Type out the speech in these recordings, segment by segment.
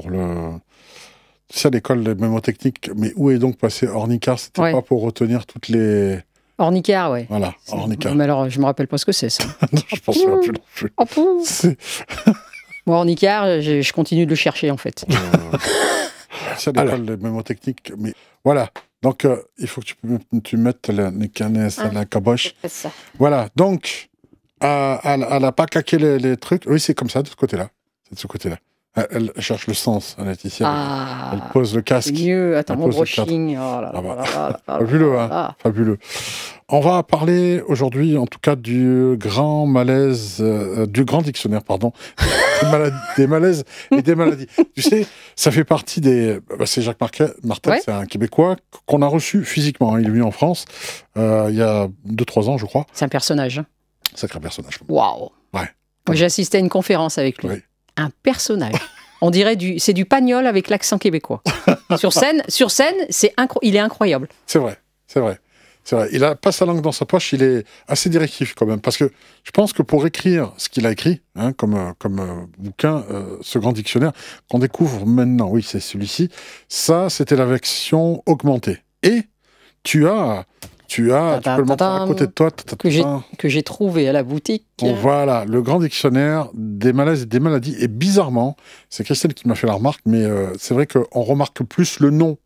pour le. l'école de mémotechnique, mais où est donc passé Ornicar C'était pas pour retenir toutes les. Ornicar, ouais. Voilà, Ornicar. Mais alors, je me rappelle pas ce que c'est, ça. je pense pas plus ah, Moi, Ornicar, je, continue de le chercher, en fait. ça euh, C'est l'école de mémotechnique, mais voilà. Donc, euh, il faut que tu, tu mettes la, à la ah, caboche. Voilà, donc, elle n'a pas claqué les, les trucs. Oui, c'est comme ça, de ce côté-là. C'est de ce côté-là. Elle cherche le sens, Laetitia. Ah, elle pose le casque. Mieux, attends, mon brushing. Fabuleux, Fabuleux. On va parler aujourd'hui, en tout cas, du grand malaise, euh, euh, du grand dictionnaire, pardon, des, malaises et des maladies. tu sais, ça fait partie des. Bah, c'est Jacques Martel, c'est un Québécois qu'on a reçu physiquement. Hein, il est venu en France euh, il y a 2-3 ans, je crois. C'est un personnage. Sacré personnage. Waouh. Ouais. J'ai assisté à une conférence avec lui un personnage. On dirait du, c'est du pagnol avec l'accent québécois. sur scène, sur scène, c'est il est incroyable. C'est vrai, c'est vrai, Il a pas sa langue dans sa poche. Il est assez directif quand même, parce que je pense que pour écrire ce qu'il a écrit, hein, comme euh, comme euh, bouquin, euh, ce grand dictionnaire qu'on découvre maintenant, oui, c'est celui-ci. Ça, c'était la version augmentée. Et tu as tu as, tu peux le montrer à côté de toi. Que j'ai trouvé à la boutique. Voilà, le grand dictionnaire des malaises et des maladies. Et bizarrement, c'est Christelle qui m'a fait la remarque, mais euh, c'est vrai qu'on remarque plus le nom,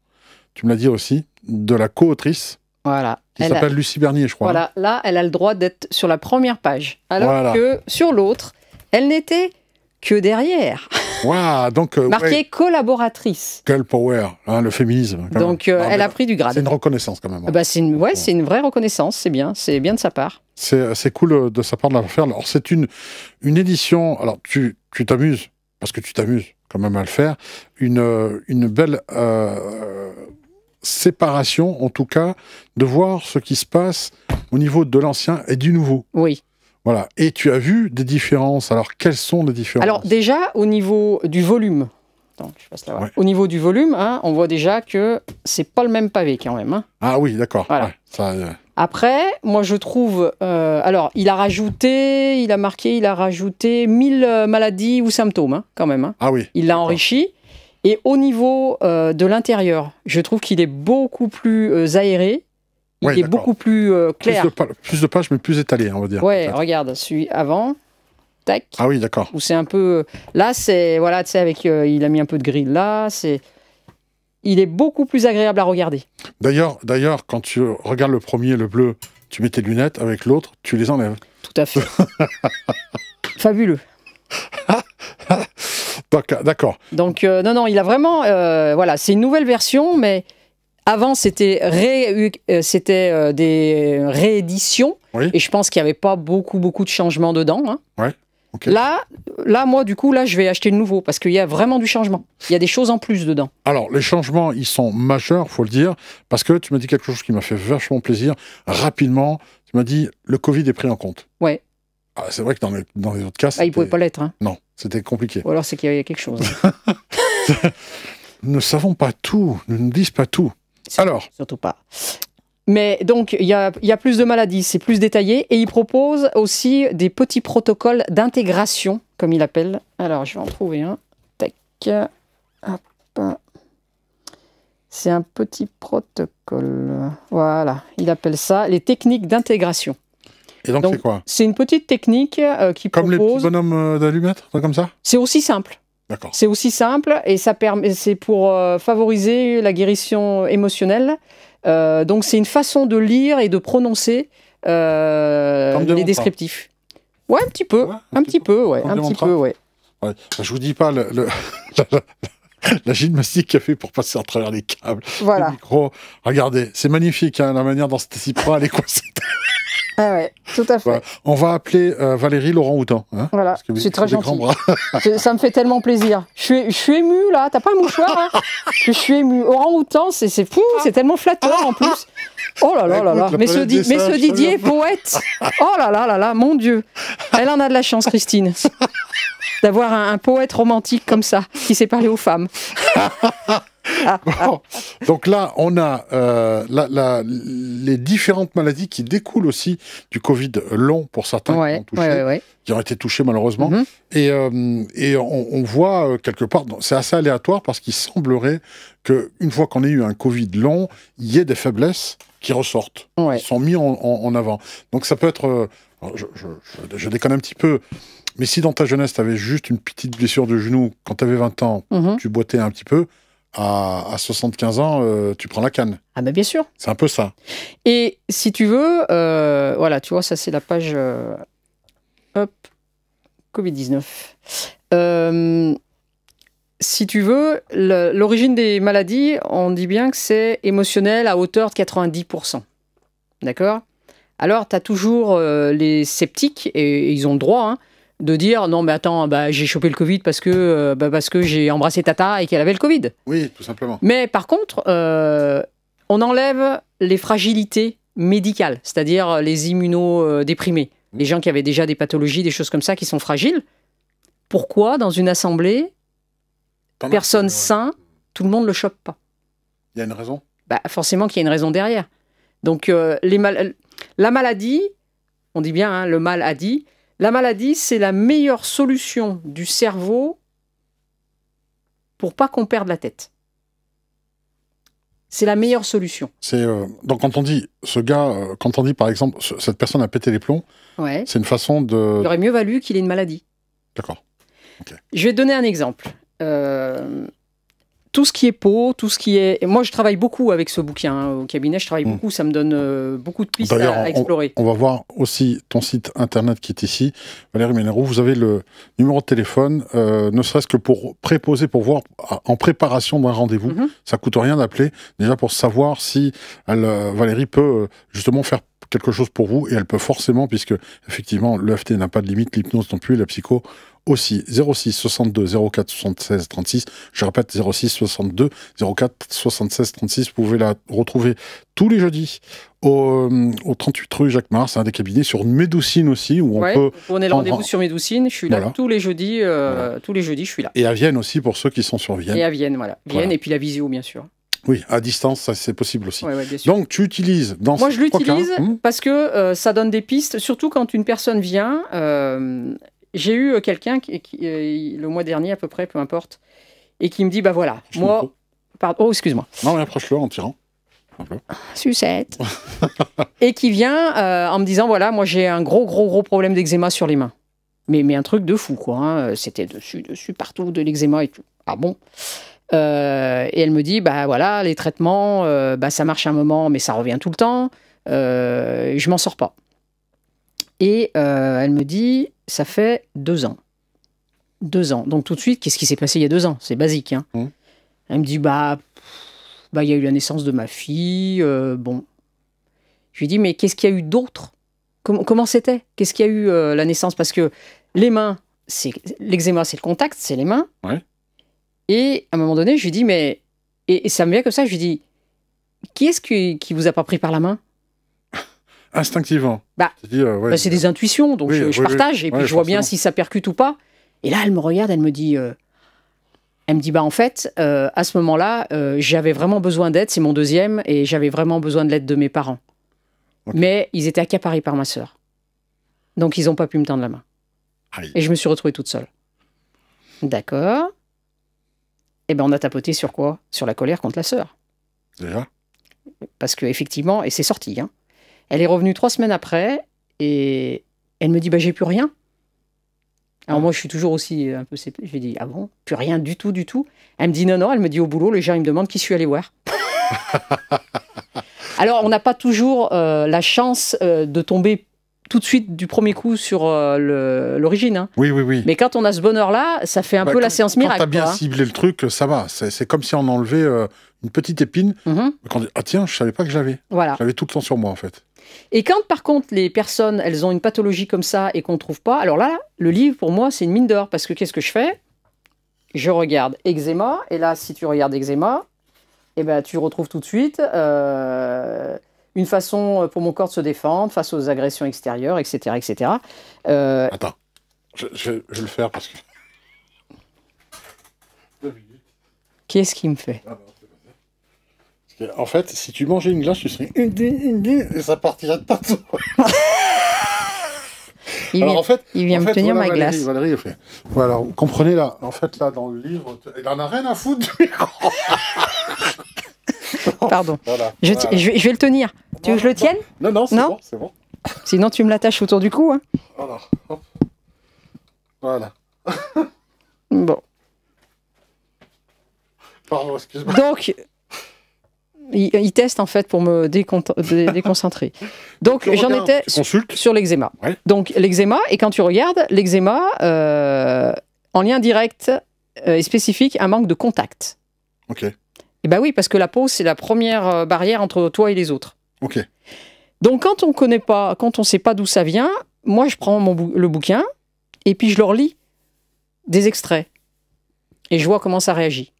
tu me l'as dit aussi, de la co-autrice. Voilà. Qui s'appelle Lucie Bernier, je crois. Voilà, hein. là, elle a le droit d'être sur la première page. Alors que sur l'autre, elle n'était que derrière. donc, euh, Marqué collaboratrice. Quel power, hein, le féminisme. Donc euh, elle a pris du grade. C'est une reconnaissance quand même. Hein. Ah bah, c'est une, ouais, c'est une vraie reconnaissance, c'est bien, c'est bien de sa part. C'est euh, cool de sa part de la faire. Alors c'est une, une édition, alors tu t'amuses, parce que tu t'amuses quand même à le faire, une, une belle séparation en tout cas de voir ce qui se passe au niveau de l'ancien et du nouveau. Oui. Voilà. Et tu as vu des différences. Alors, quelles sont les différences Alors, déjà, au niveau du volume, Au niveau du volume, hein, on voit déjà que c'est pas le même pavé quand même. Hein. Ah oui, d'accord. Euh. Après, moi je trouve. Euh, alors, il a rajouté, il a marqué, il a rajouté 1000 euh, maladies ou symptômes hein, quand même. Ah oui. Il l'a enrichi. Et au niveau de l'intérieur, je trouve qu'il est beaucoup plus aéré il est beaucoup plus euh, clair. Plus de, pages, mais plus étalé, hein, on va dire. Ouais, regarde, celui avant, tac. Ah oui, d'accord. Où c'est un peu. Là, c'est. Voilà, tu sais, avec. Euh, il a mis un peu de grille là, c'est. Il est beaucoup plus agréable à regarder. D'ailleurs, d'ailleurs, quand tu regardes le premier, le bleu, tu mets tes lunettes, avec l'autre, tu les enlèves. Tout à fait. Fabuleux. D'accord. Donc, euh, non, non, il a vraiment. voilà, c'est une nouvelle version, mais avant, c'était ré, euh, euh, des rééditions. Et je pense qu'il n'y avait pas beaucoup, beaucoup de changements dedans. Hein. Là, là, moi, du coup, là, je vais acheter de nouveau parce qu'il y a vraiment du changement. Il y a des choses en plus dedans. Alors, les changements, ils sont majeurs, faut le dire, parce que tu m'as dit quelque chose qui m'a fait vachement plaisir. Rapidement, tu m'as dit le Covid est pris en compte. Ouais. Ah, c'est vrai que dans les, dans autres cas, ah, il pouvait pas l'être. Hein. Non, c'était compliqué. Ou alors c'est qu'il y a quelque chose. ne savons pas tout, Nous ne disons disent pas tout. Alors Surtout pas. Mais donc, il y a, plus de maladies, c'est plus détaillé. Et il propose aussi des petits protocoles d'intégration, comme il appelle. Alors, je vais en trouver un. C'est un petit protocole. Voilà, il appelle ça les techniques d'intégration. Et donc, c'est quoi C'est une petite technique euh, qui propose... Comme les petits bonhommes euh, d'allumettes, comme ça C'est aussi simple. C'est aussi simple et ça permet, c'est pour euh, favoriser la guérison émotionnelle. Euh, donc c'est une façon de lire et de prononcer euh, les descriptifs. Ouais, un petit peu, un, petit peu, ouais, un petit peu, ouais. Bah, je vous dis pas le, la gymnastique qu'il a fait pour passer à travers les câbles, voilà. Regardez, c'est magnifique hein, la manière dont c'était si elle à quoi Ah ouais, tout à fait. Bah, on va appeler euh, Valérie Laurent Houtan. Hein, voilà, c'est très gentil. ça me fait tellement plaisir. Je suis, je émue là, t'as pas un mouchoir hein je, suis émue. Laurent Houtan, c'est ah. c'est tellement flatteur en plus. Oh là là bah, là là, mais ce, Didier, poète. Oh là là là là, mon Dieu. Elle en a de la chance, Christine. D'avoir un, un poète romantique comme ça, qui sait parler aux femmes. Donc là, on a euh, la, les différentes maladies qui découlent aussi du Covid long pour certains qui, ont été touchés malheureusement. Mm-hmm. Et, euh, et on, voit euh, quelque part, c'est assez aléatoire parce qu'il semblerait qu'une fois qu'on ait eu un Covid long, il y ait des faiblesses qui ressortent, qui sont mises en, avant. Donc ça peut être, je, déconne un petit peu, mais si dans ta jeunesse, tu avais juste une petite blessure de genou, quand tu avais 20 ans, mm-hmm. tu boitais un petit peu, à, 75 ans, euh, tu prends la canne. Ah ben bien sûr. C'est un peu ça. Et si tu veux, euh, voilà, tu vois, ça c'est la page... Euh, hop, Covid-19. si tu veux, l'origine des maladies, on dit bien que c'est émotionnel à hauteur de 90%. D'accord Alors, tu as toujours les sceptiques, et, ils ont le droit, hein, de dire non mais attends bah, j'ai chopé le Covid parce que euh, bah, parce que j'ai embrassé Tata et qu'elle avait le Covid. Oui, tout simplement. Mais par contre, euh, on enlève les fragilités médicales, c'est-à-dire les immunodéprimés, mmh. les gens qui avaient déjà des pathologies, des choses comme ça qui sont fragiles. Pourquoi dans une assemblée personne sain, tout le monde le chope pas Il y a une raison. Bah, forcément qu'il y a une raison derrière. Donc euh, les la maladie, on dit bien hein, le mal a dit, la maladie, c'est la meilleure solution du cerveau pour pas qu'on perde la tête. C'est la meilleure solution. C'est euh, donc quand on dit ce gars, euh, quand on dit par exemple cette personne a pété les plombs, c'est une façon de. Il aurait mieux valu qu'il ait une maladie. D'accord. Je vais donner un exemple. Euh, tout ce qui est peau, tout ce qui est. moi, je travaille beaucoup avec ce bouquin hein, au cabinet. Je travaille mm. beaucoup, ça me donne euh, beaucoup de pistes à, explorer. On, va voir aussi ton site internet qui est ici, Valérie Ménéroux, Vous avez le numéro de téléphone, euh, ne serait-ce que pour préposer, pour voir en préparation d'un rendez-vous. Mm-hmm. Ça coûte rien d'appeler déjà pour savoir si euh, Valérie peut justement faire quelque chose pour vous et elle peut forcément, puisque effectivement l'EFT n'a pas de limite, l'hypnose non plus, la psycho, aussi 06 62 04 76 36. Je répète 06 62 04 76 36. Vous pouvez la retrouver tous les jeudis au, 38 euh, rue Jacques Mars, un des cabinets sur Médoucine aussi où on peut. On est le rendez-vous sur Médoucine. Je suis là tous les jeudis. Euh, tous les jeudis, je suis là. Et à Vienne aussi pour ceux qui sont sur Vienne. Et à Vienne, voilà. Vienne et puis la visio, bien sûr. Oui, à distance, c'est possible aussi. Donc tu utilises dans Moi, je l'utilise hum parce que euh, ça donne des pistes, surtout quand une personne vient j'ai eu euh, quelqu'un qui, euh, le mois dernier à peu près, peu importe, et qui me dit bah voilà, moi, pardon, oh excuse-moi. Non, mais approche-le en tirant. Sucette. et qui vient euh, en me disant voilà, moi j'ai un gros gros gros problème d'eczéma sur les mains. Mais, mais un truc de fou quoi. Hein. C'était dessus dessus partout de l'eczéma et tout. Ah bon. et elle me dit bah voilà, les traitements, bah ça marche un moment, mais ça revient tout le temps. je m'en sors pas. Et euh, elle me dit, ça fait deux ans. Deux ans. Donc tout de suite, qu'est-ce qui s'est passé il y a deux ans C'est basique. Hein. Mmh. Elle me dit, bah, bah, il y a eu la naissance de ma fille. Euh, bon. Je lui dis, mais qu'est-ce qu'il y a eu d'autre Comment c'était Qu'est-ce qu'il y a eu euh, la naissance Parce que les mains, c'est l'eczéma, c'est le contact, c'est les mains. Ouais. Et à un moment donné, je lui dis, mais. Et, ça me vient comme ça, je lui dis, qui est-ce qui, qui vous a pas pris par la main Instinctivement. Bah, euh, bah, c'est des euh, intuitions, donc euh, je, partage et puis je vois bien si ça percute ou pas. Et là, elle me regarde, elle me dit, elle me dit bah en fait, à ce moment-là, j'avais vraiment besoin d'aide, c'est mon deuxième, et j'avais vraiment besoin de l'aide de mes parents. Mais ils étaient accaparés par ma sœur, donc ils n'ont pas pu me tendre la main. Et je me suis retrouvée toute seule. D'accord. Et eh ben on a tapoté sur quoi Sur la colère contre la sœur. Déjà. Parce que effectivement, et c'est sorti. Hein, elle est revenue trois semaines après et elle me dit bah, J'ai plus rien. Alors ah. moi, je suis toujours aussi euh, un peu sceptique. J'ai dit, ah bon, plus rien du tout, du tout. Elle me dit, non, non, elle me dit au boulot, les gens, me demandent qui je suis allé voir. Alors, on n'a pas toujours euh, la chance euh, de tomber tout de suite du premier coup sur l'origine. Hein. Oui, oui, oui. Mais quand on a ce bonheur-là, ça fait un bah, peu la séance miracle. Quand t'as bien ciblé le truc, ça va. C'est comme si on enlevait une petite épine. Mm-hmm. quand ah tiens, je savais pas que j'avais. Voilà. J'avais tout le temps sur moi, en fait. Et quand par contre les personnes, elles ont une pathologie comme ça et qu'on ne trouve pas, alors là, le livre pour moi c'est une mine d'or parce que qu'est-ce que je fais Je regarde eczéma et là si tu regardes eczéma, eh ben, tu retrouves tout de suite euh, une façon pour mon corps de se défendre face aux agressions extérieures, etc. etc. Euh, Attends, je, vais le faire parce que... Qu'est-ce qui me fait ah, bah. En fait, si tu mangeais une glace, tu serais et ça partirait de partout. il Alors en fait, il vient me tenir ma glace. Valérie, Voilà, vous comprenez là. En fait, là, dans le livre, il en a rien à foutre Pardon. je, vais, le tenir. tu veux que je le tienne Non, non, c'est bon, bon, Sinon, tu me l'attaches autour du cou. Hein. Voilà. Voilà. bon. Pardon, excuse-moi. Donc, il testent en fait pour me déconcentrer. Donc j'en étais sur l'eczéma. Donc l'eczéma, et quand tu regardes, l'eczéma, euh, en lien direct et euh, spécifique, un manque de contact. Ok. Et eh bien oui, parce que la peau, c'est la première euh, barrière entre toi et les autres. Ok. Donc quand on connaît pas, quand on ne sait pas d'où ça vient, moi je prends mon le bouquin et puis je leur lis des extraits et je vois comment ça réagit.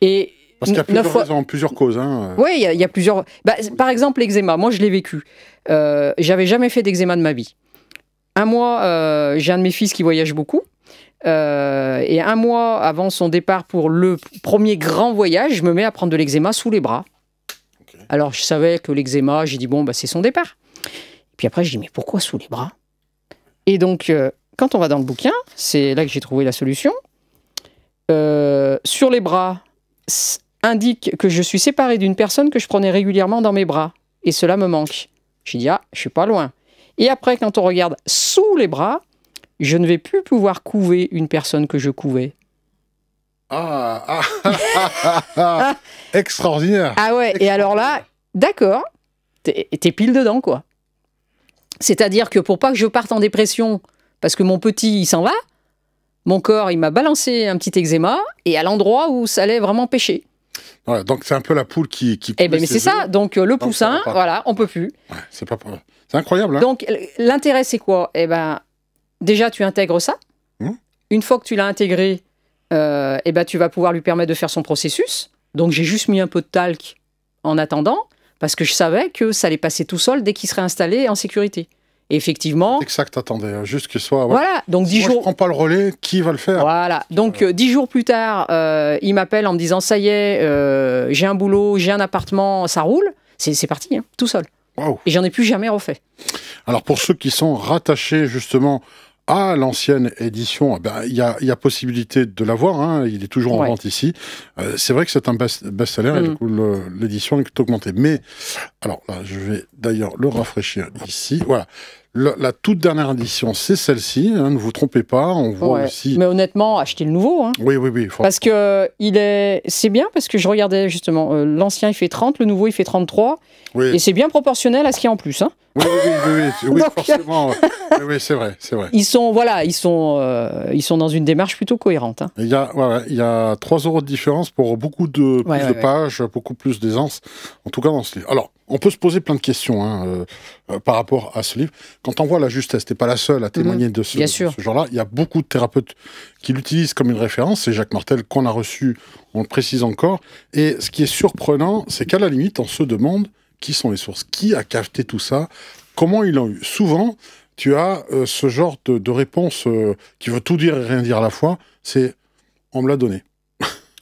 Et parce qu'il y a plusieurs raisons, plusieurs causes. Hein. Oui, il y, a plusieurs. Bah, par exemple, l'eczéma. Moi, je l'ai vécu. Euh, J'avais jamais fait d'eczéma de ma vie. Un mois, euh, j'ai un de mes fils qui voyage beaucoup. Euh, et un mois avant son départ pour le premier grand voyage, je me mets à prendre de l'eczéma sous les bras. Alors, je savais que l'eczéma, j'ai dit, bon, bah, c'est son départ. et Puis après, je dis, mais pourquoi sous les bras Et donc, euh, quand on va dans le bouquin, c'est là que j'ai trouvé la solution. sur les bras, indique que je suis séparé d'une personne que je prenais régulièrement dans mes bras. Et cela me manque. Je dis, ah, je suis pas loin. Et après, quand on regarde sous les bras, je ne vais plus pouvoir couver une personne que je couvais. Ah, ah, ah, ah. extraordinaire. Ah ouais, et alors là, d'accord, t'es pile dedans, quoi. C'est-à-dire que pour pas que je parte en dépression, parce que mon petit, il s'en va, mon corps, il m'a balancé un petit eczéma, et à l'endroit où ça allait vraiment pêcher donc c'est un peu la poule qui. qui eh ben, mais c'est ça. Donc euh, le poussin, voilà, on peut plus. c'est pas. C'est incroyable. Hein. donc l'intérêt c'est quoi Eh ben, déjà tu intègres ça. Hum. Une fois que tu l'as intégré, euh, eh ben tu vas pouvoir lui permettre de faire son processus. Donc j'ai juste mis un peu de talc en attendant parce que je savais que ça allait passer tout seul dès qu'il serait installé en sécurité effectivement. C'est ça que t'attendais, hein, juste qu'il soit. Voilà, donc dix jours. Moi, je prends pas le relais, qui va le faire Voilà, donc euh. dix jours plus tard, euh, il m'appelle en me disant ça y est, euh, j'ai un boulot, j'ai un appartement, ça roule. C'est parti, hein, tout seul. Wow. Et j'en ai plus jamais refait. Alors pour ceux qui sont rattachés justement ah, l'ancienne édition, eh ben, il y, a, possibilité de l'avoir. Hein, il est toujours en vente ici. Euh, c'est vrai que c'est un best salaire et du mm. coup l'édition est augmentée. Mais alors là, je vais d'ailleurs le rafraîchir ici. Voilà. La, toute dernière édition, c'est celle-ci. Hein, ne vous trompez pas. On voit aussi. Mais honnêtement, achetez le nouveau. Hein. Oui, oui, oui. Parce que il est, c'est bien parce que je regardais justement. Euh, l'ancien, il fait 30, le nouveau, il fait 33. Et c'est bien proportionnel à ce qu'il y a en plus. Hein. Oui, oui, oui, oui, forcément. Euh, oui, c'est vrai, c'est vrai. Ils sont, voilà, ils sont, euh, ils sont dans une démarche plutôt cohérente. Hein. Il y a, il y a 3 euros de différence pour beaucoup de plus de pages, beaucoup plus d'aisance. En tout cas dans ce livre. Alors on peut se poser plein de questions hein, euh, par rapport à ce livre. Quand on voit la justesse, n'es pas la seule à mhm. témoigner de ce, genre-là. Il y a beaucoup de thérapeutes qui l'utilisent comme une référence. C'est Jacques Martel qu'on a reçu, on le précise encore. Et ce qui est surprenant, c'est qu'à la limite, on se demande qui sont les sources, qui a capté tout ça, comment ils l'ont eu. Souvent, tu as euh, ce genre de réponse euh, qui veut tout dire et rien dire à la fois. C'est on me l'a donné.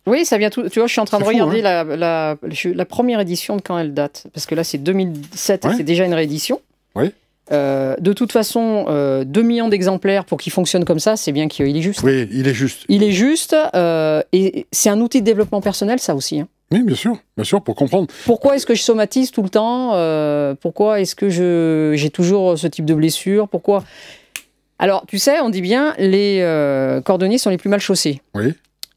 Oui, ça vient tout. Tu vois, je suis en train de regarder hein. la, première édition de quand elle date. Parce que là, c'est 2007 c'est déjà une réédition. Oui. Euh, de toute façon, 2 euh, millions d'exemplaires pour qu'il fonctionne comme ça, c'est bien qu'il est juste. Oui, il est juste. Il est juste, euh, et c'est un outil de développement personnel, ça aussi. Hein. Oui, bien sûr, bien sûr, pour comprendre. Pourquoi est-ce que je somatise tout le temps Pourquoi est-ce que j'ai toujours ce type de blessure Pourquoi Alors, tu sais, on dit bien, les cordonniers sont les plus mal chaussés. Oui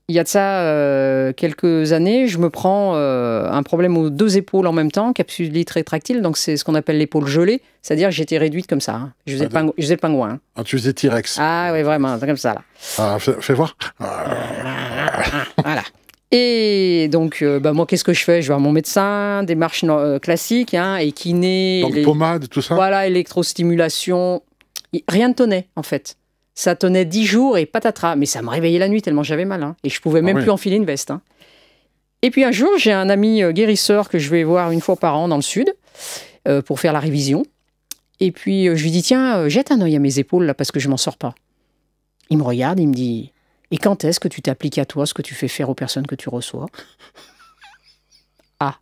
il y a de ça euh, quelques années, je me prends euh, un problème aux deux épaules en même temps, capsulite rétractile, donc c'est ce qu'on appelle l'épaule gelée, c'est-à-dire j'étais réduite comme ça. Hein. Je, faisais ah, pingouin. Hein. Ah, tu faisais T-Rex. Ah oui, vraiment, comme ça là. Ah, fais, voir. voilà. Et donc, euh, bah, moi, qu'est-ce que je fais Je vais voir mon médecin, démarche classique, hein, et kiné. Donc, les... pommade, tout ça Voilà, électrostimulation. Rien ne tenait, en fait. Ça tenait dix jours et patatras. Mais ça me réveillait la nuit tellement j'avais mal. Hein. Et je pouvais ah même plus enfiler une veste. Hein. Et puis un jour, j'ai un ami euh, guérisseur que je vais voir une fois par an dans le sud euh, pour faire la révision. Et puis euh, je lui dis tiens, jette un oeil à mes épaules là parce que je m'en sors pas. Il me regarde, il me dit et quand est-ce que tu t'appliques à toi ce que tu fais faire aux personnes que tu reçois Ah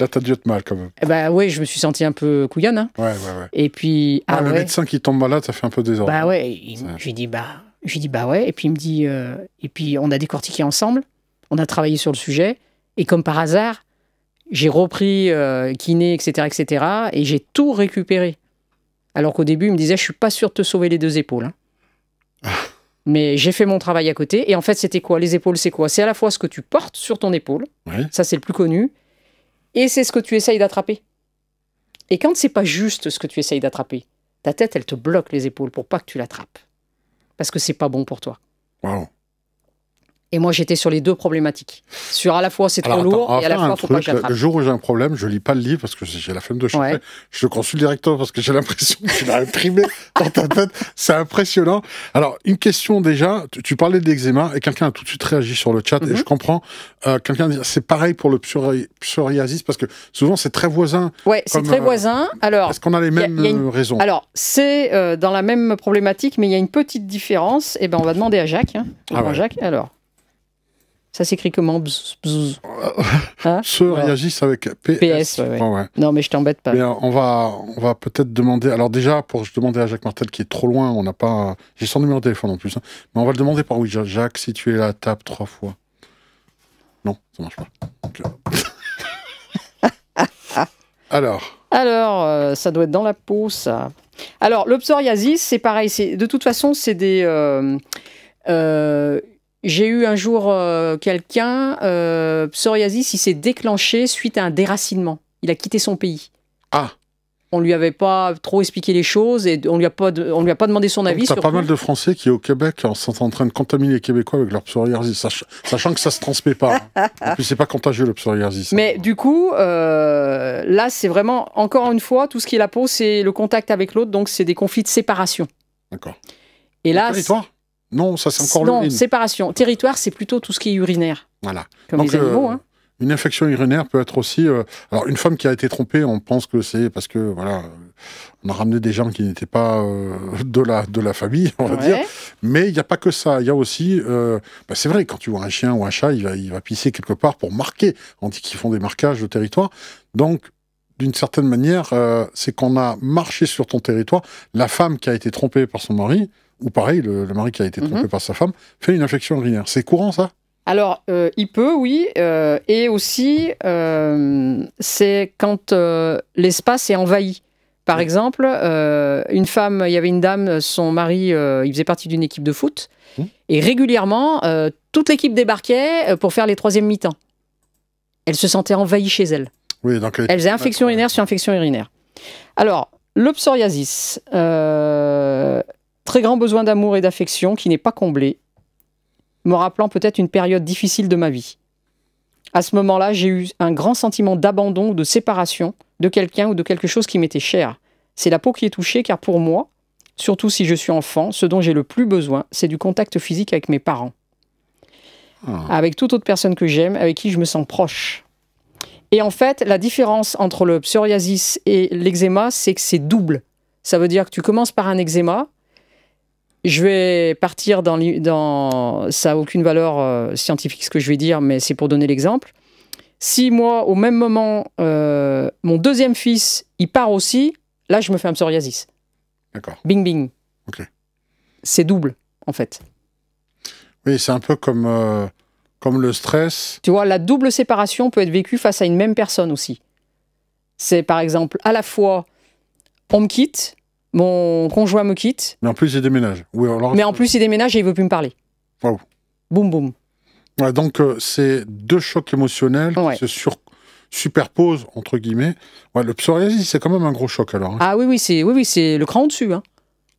Là, t'as dû être mal quand même. bah ouais, je me suis senti un peu couillonne. Hein. Ouais, ouais, ouais. Et puis. Ah, ah Le médecin qui tombe malade, ça fait un peu désordre. Bah ouais, j'ai je lui dis, bah. bah ouais. Et puis il me dit, euh, et puis on a décortiqué ensemble, on a travaillé sur le sujet, et comme par hasard, j'ai repris euh, kiné, etc., etc., et j'ai tout récupéré. Alors qu'au début, il me disait, je suis pas sûr de te sauver les deux épaules. Hein. Ah. Mais j'ai fait mon travail à côté. Et en fait, c'était quoi Les épaules, c'est quoi C'est à la fois ce que tu portes sur ton épaule. Ça, c'est le plus connu. Et c'est ce que tu essayes d'attraper. Et quand c'est pas juste ce que tu essayes d'attraper, ta tête, elle te bloque les épaules pour pas que tu l'attrapes. Parce que c'est pas bon pour toi. Wow. Et moi, j'étais sur les deux problématiques. Sur à la fois, c'est trop lourd, et à la fois, faut truc, pas Le jour où j'ai un problème, je lis pas le livre parce que j'ai la flemme de chercher. Je le consulte directement parce que j'ai l'impression que tu l'as imprimé dans ta tête. C'est impressionnant. Alors, une question déjà. Tu, parlais de et quelqu'un a tout de suite réagi sur le chat et mhm. je comprends. Euh, quelqu'un dit c'est pareil pour le psoriasis parce que souvent, c'est très voisin. Ouais, c'est très euh, voisin. Alors. Est-ce qu'on a les mêmes raisons Alors, c'est euh, dans la même problématique, mais il y a une petite différence. Et eh ben, on va demander à Jacques. Hein. Ah Jacques, alors. Ça s'écrit comment se hein réagissent avec PS. Non, mais je t'embête pas. Euh, on va, on va peut-être demander. Alors, déjà, pour demander à Jacques Martel qui est trop loin, on n'a pas. J'ai son numéro de téléphone en plus. Hein. Mais on va le demander par oui Jacques, si tu es là, tape trois fois. Non, ça marche pas. Euh. Alors. Alors, euh, ça doit être dans la peau, ça. Alors, le psoriasis, c'est pareil. De toute façon, c'est des. J'ai eu un jour euh, quelqu'un, euh, psoriasis, il s'est déclenché suite à un déracinement. Il a quitté son pays. Ah on lui avait pas trop expliqué les choses et on lui a pas on lui a pas demandé son avis. Il y a pas mal de Français qui au Québec hein, sont en train de contaminer les Québécois avec leur psoriasis, sachant que ça se transmet pas. et hein. puis c'est pas contagieux le psoriasis. Hein. Mais du coup, euh, là c'est vraiment encore une fois tout ce qui est la peau, c'est le contact avec l'autre, donc c'est des conflits de séparation. D'accord. Et là. Non, ça c'est encore non, séparation. Territoire, c'est plutôt tout ce qui est urinaire. Voilà. Comme Donc, euh, hein. Une infection urinaire peut être aussi. Euh, alors, une femme qui a été trompée, on pense que c'est parce que voilà, on a ramené des gens qui n'étaient pas euh, de la famille, on va dire. Mais il n'y a pas que ça. Il y a aussi. Bah, c'est vrai, quand tu vois un chien ou un chat, il va, il va pisser quelque part pour marquer. On dit qu'ils font des marquages de territoire. Donc, d'une certaine manière, c'est qu'on a marché sur ton territoire. La femme qui a été trompée par son mari, ou pareil, le, mari qui a été trompé mhm. par sa femme, fait une infection urinaire. C'est courant ça alors, euh, il peut, oui. Euh, et aussi, euh, c'est quand l'espace est envahi. Par exemple, une femme, il y avait une dame, son mari, il faisait partie d'une équipe de foot. Mhm. Et régulièrement, toute l'équipe débarquait pour faire les troisièmes mi-temps. Elle se sentait envahie chez elle. Oui, donc elle... elle faisait infection urinaire sur infection urinaire. Alors, le psoriasis, Très grand besoin d'amour et d'affection qui n'est pas comblé, me rappelant peut-être une période difficile de ma vie. À ce moment-là, j'ai eu un grand sentiment d'abandon ou de séparation de quelqu'un ou de quelque chose qui m'était cher. C'est la peau qui est touchée car pour moi, surtout si je suis enfant, ce dont j'ai le plus besoin, c'est du contact physique avec mes parents. Ah. Avec toute autre personne que j'aime, avec qui je me sens proche. Et en fait, la différence entre le psoriasis et l'eczéma, c'est que c'est double. Ça veut dire que tu commences par un eczéma, je vais partir dans, dans ça n'a aucune valeur euh, scientifique ce que je vais dire, mais c'est pour donner l'exemple. Si moi, au même moment, euh, mon deuxième fils, il part aussi, là, je me fais un psoriasis. D'accord. Bing, bing. Ok. C'est double, en fait. Oui, c'est un peu comme, euh, comme le stress. Tu vois, la double séparation peut être vécue face à une même personne aussi. C'est par exemple, à la fois, on me quitte, mon conjoint me quitte. Mais en plus, il déménage. alors... Mais en plus, il déménage et il veut plus me parler. Waouh. Boum, boum. donc, euh, c'est deux chocs émotionnels qui se superposent, entre guillemets. le psoriasis, c'est quand même un gros choc, alors. Hein. Ah oui, oui, c'est oui, oui, c'est le cran au-dessus. Hein.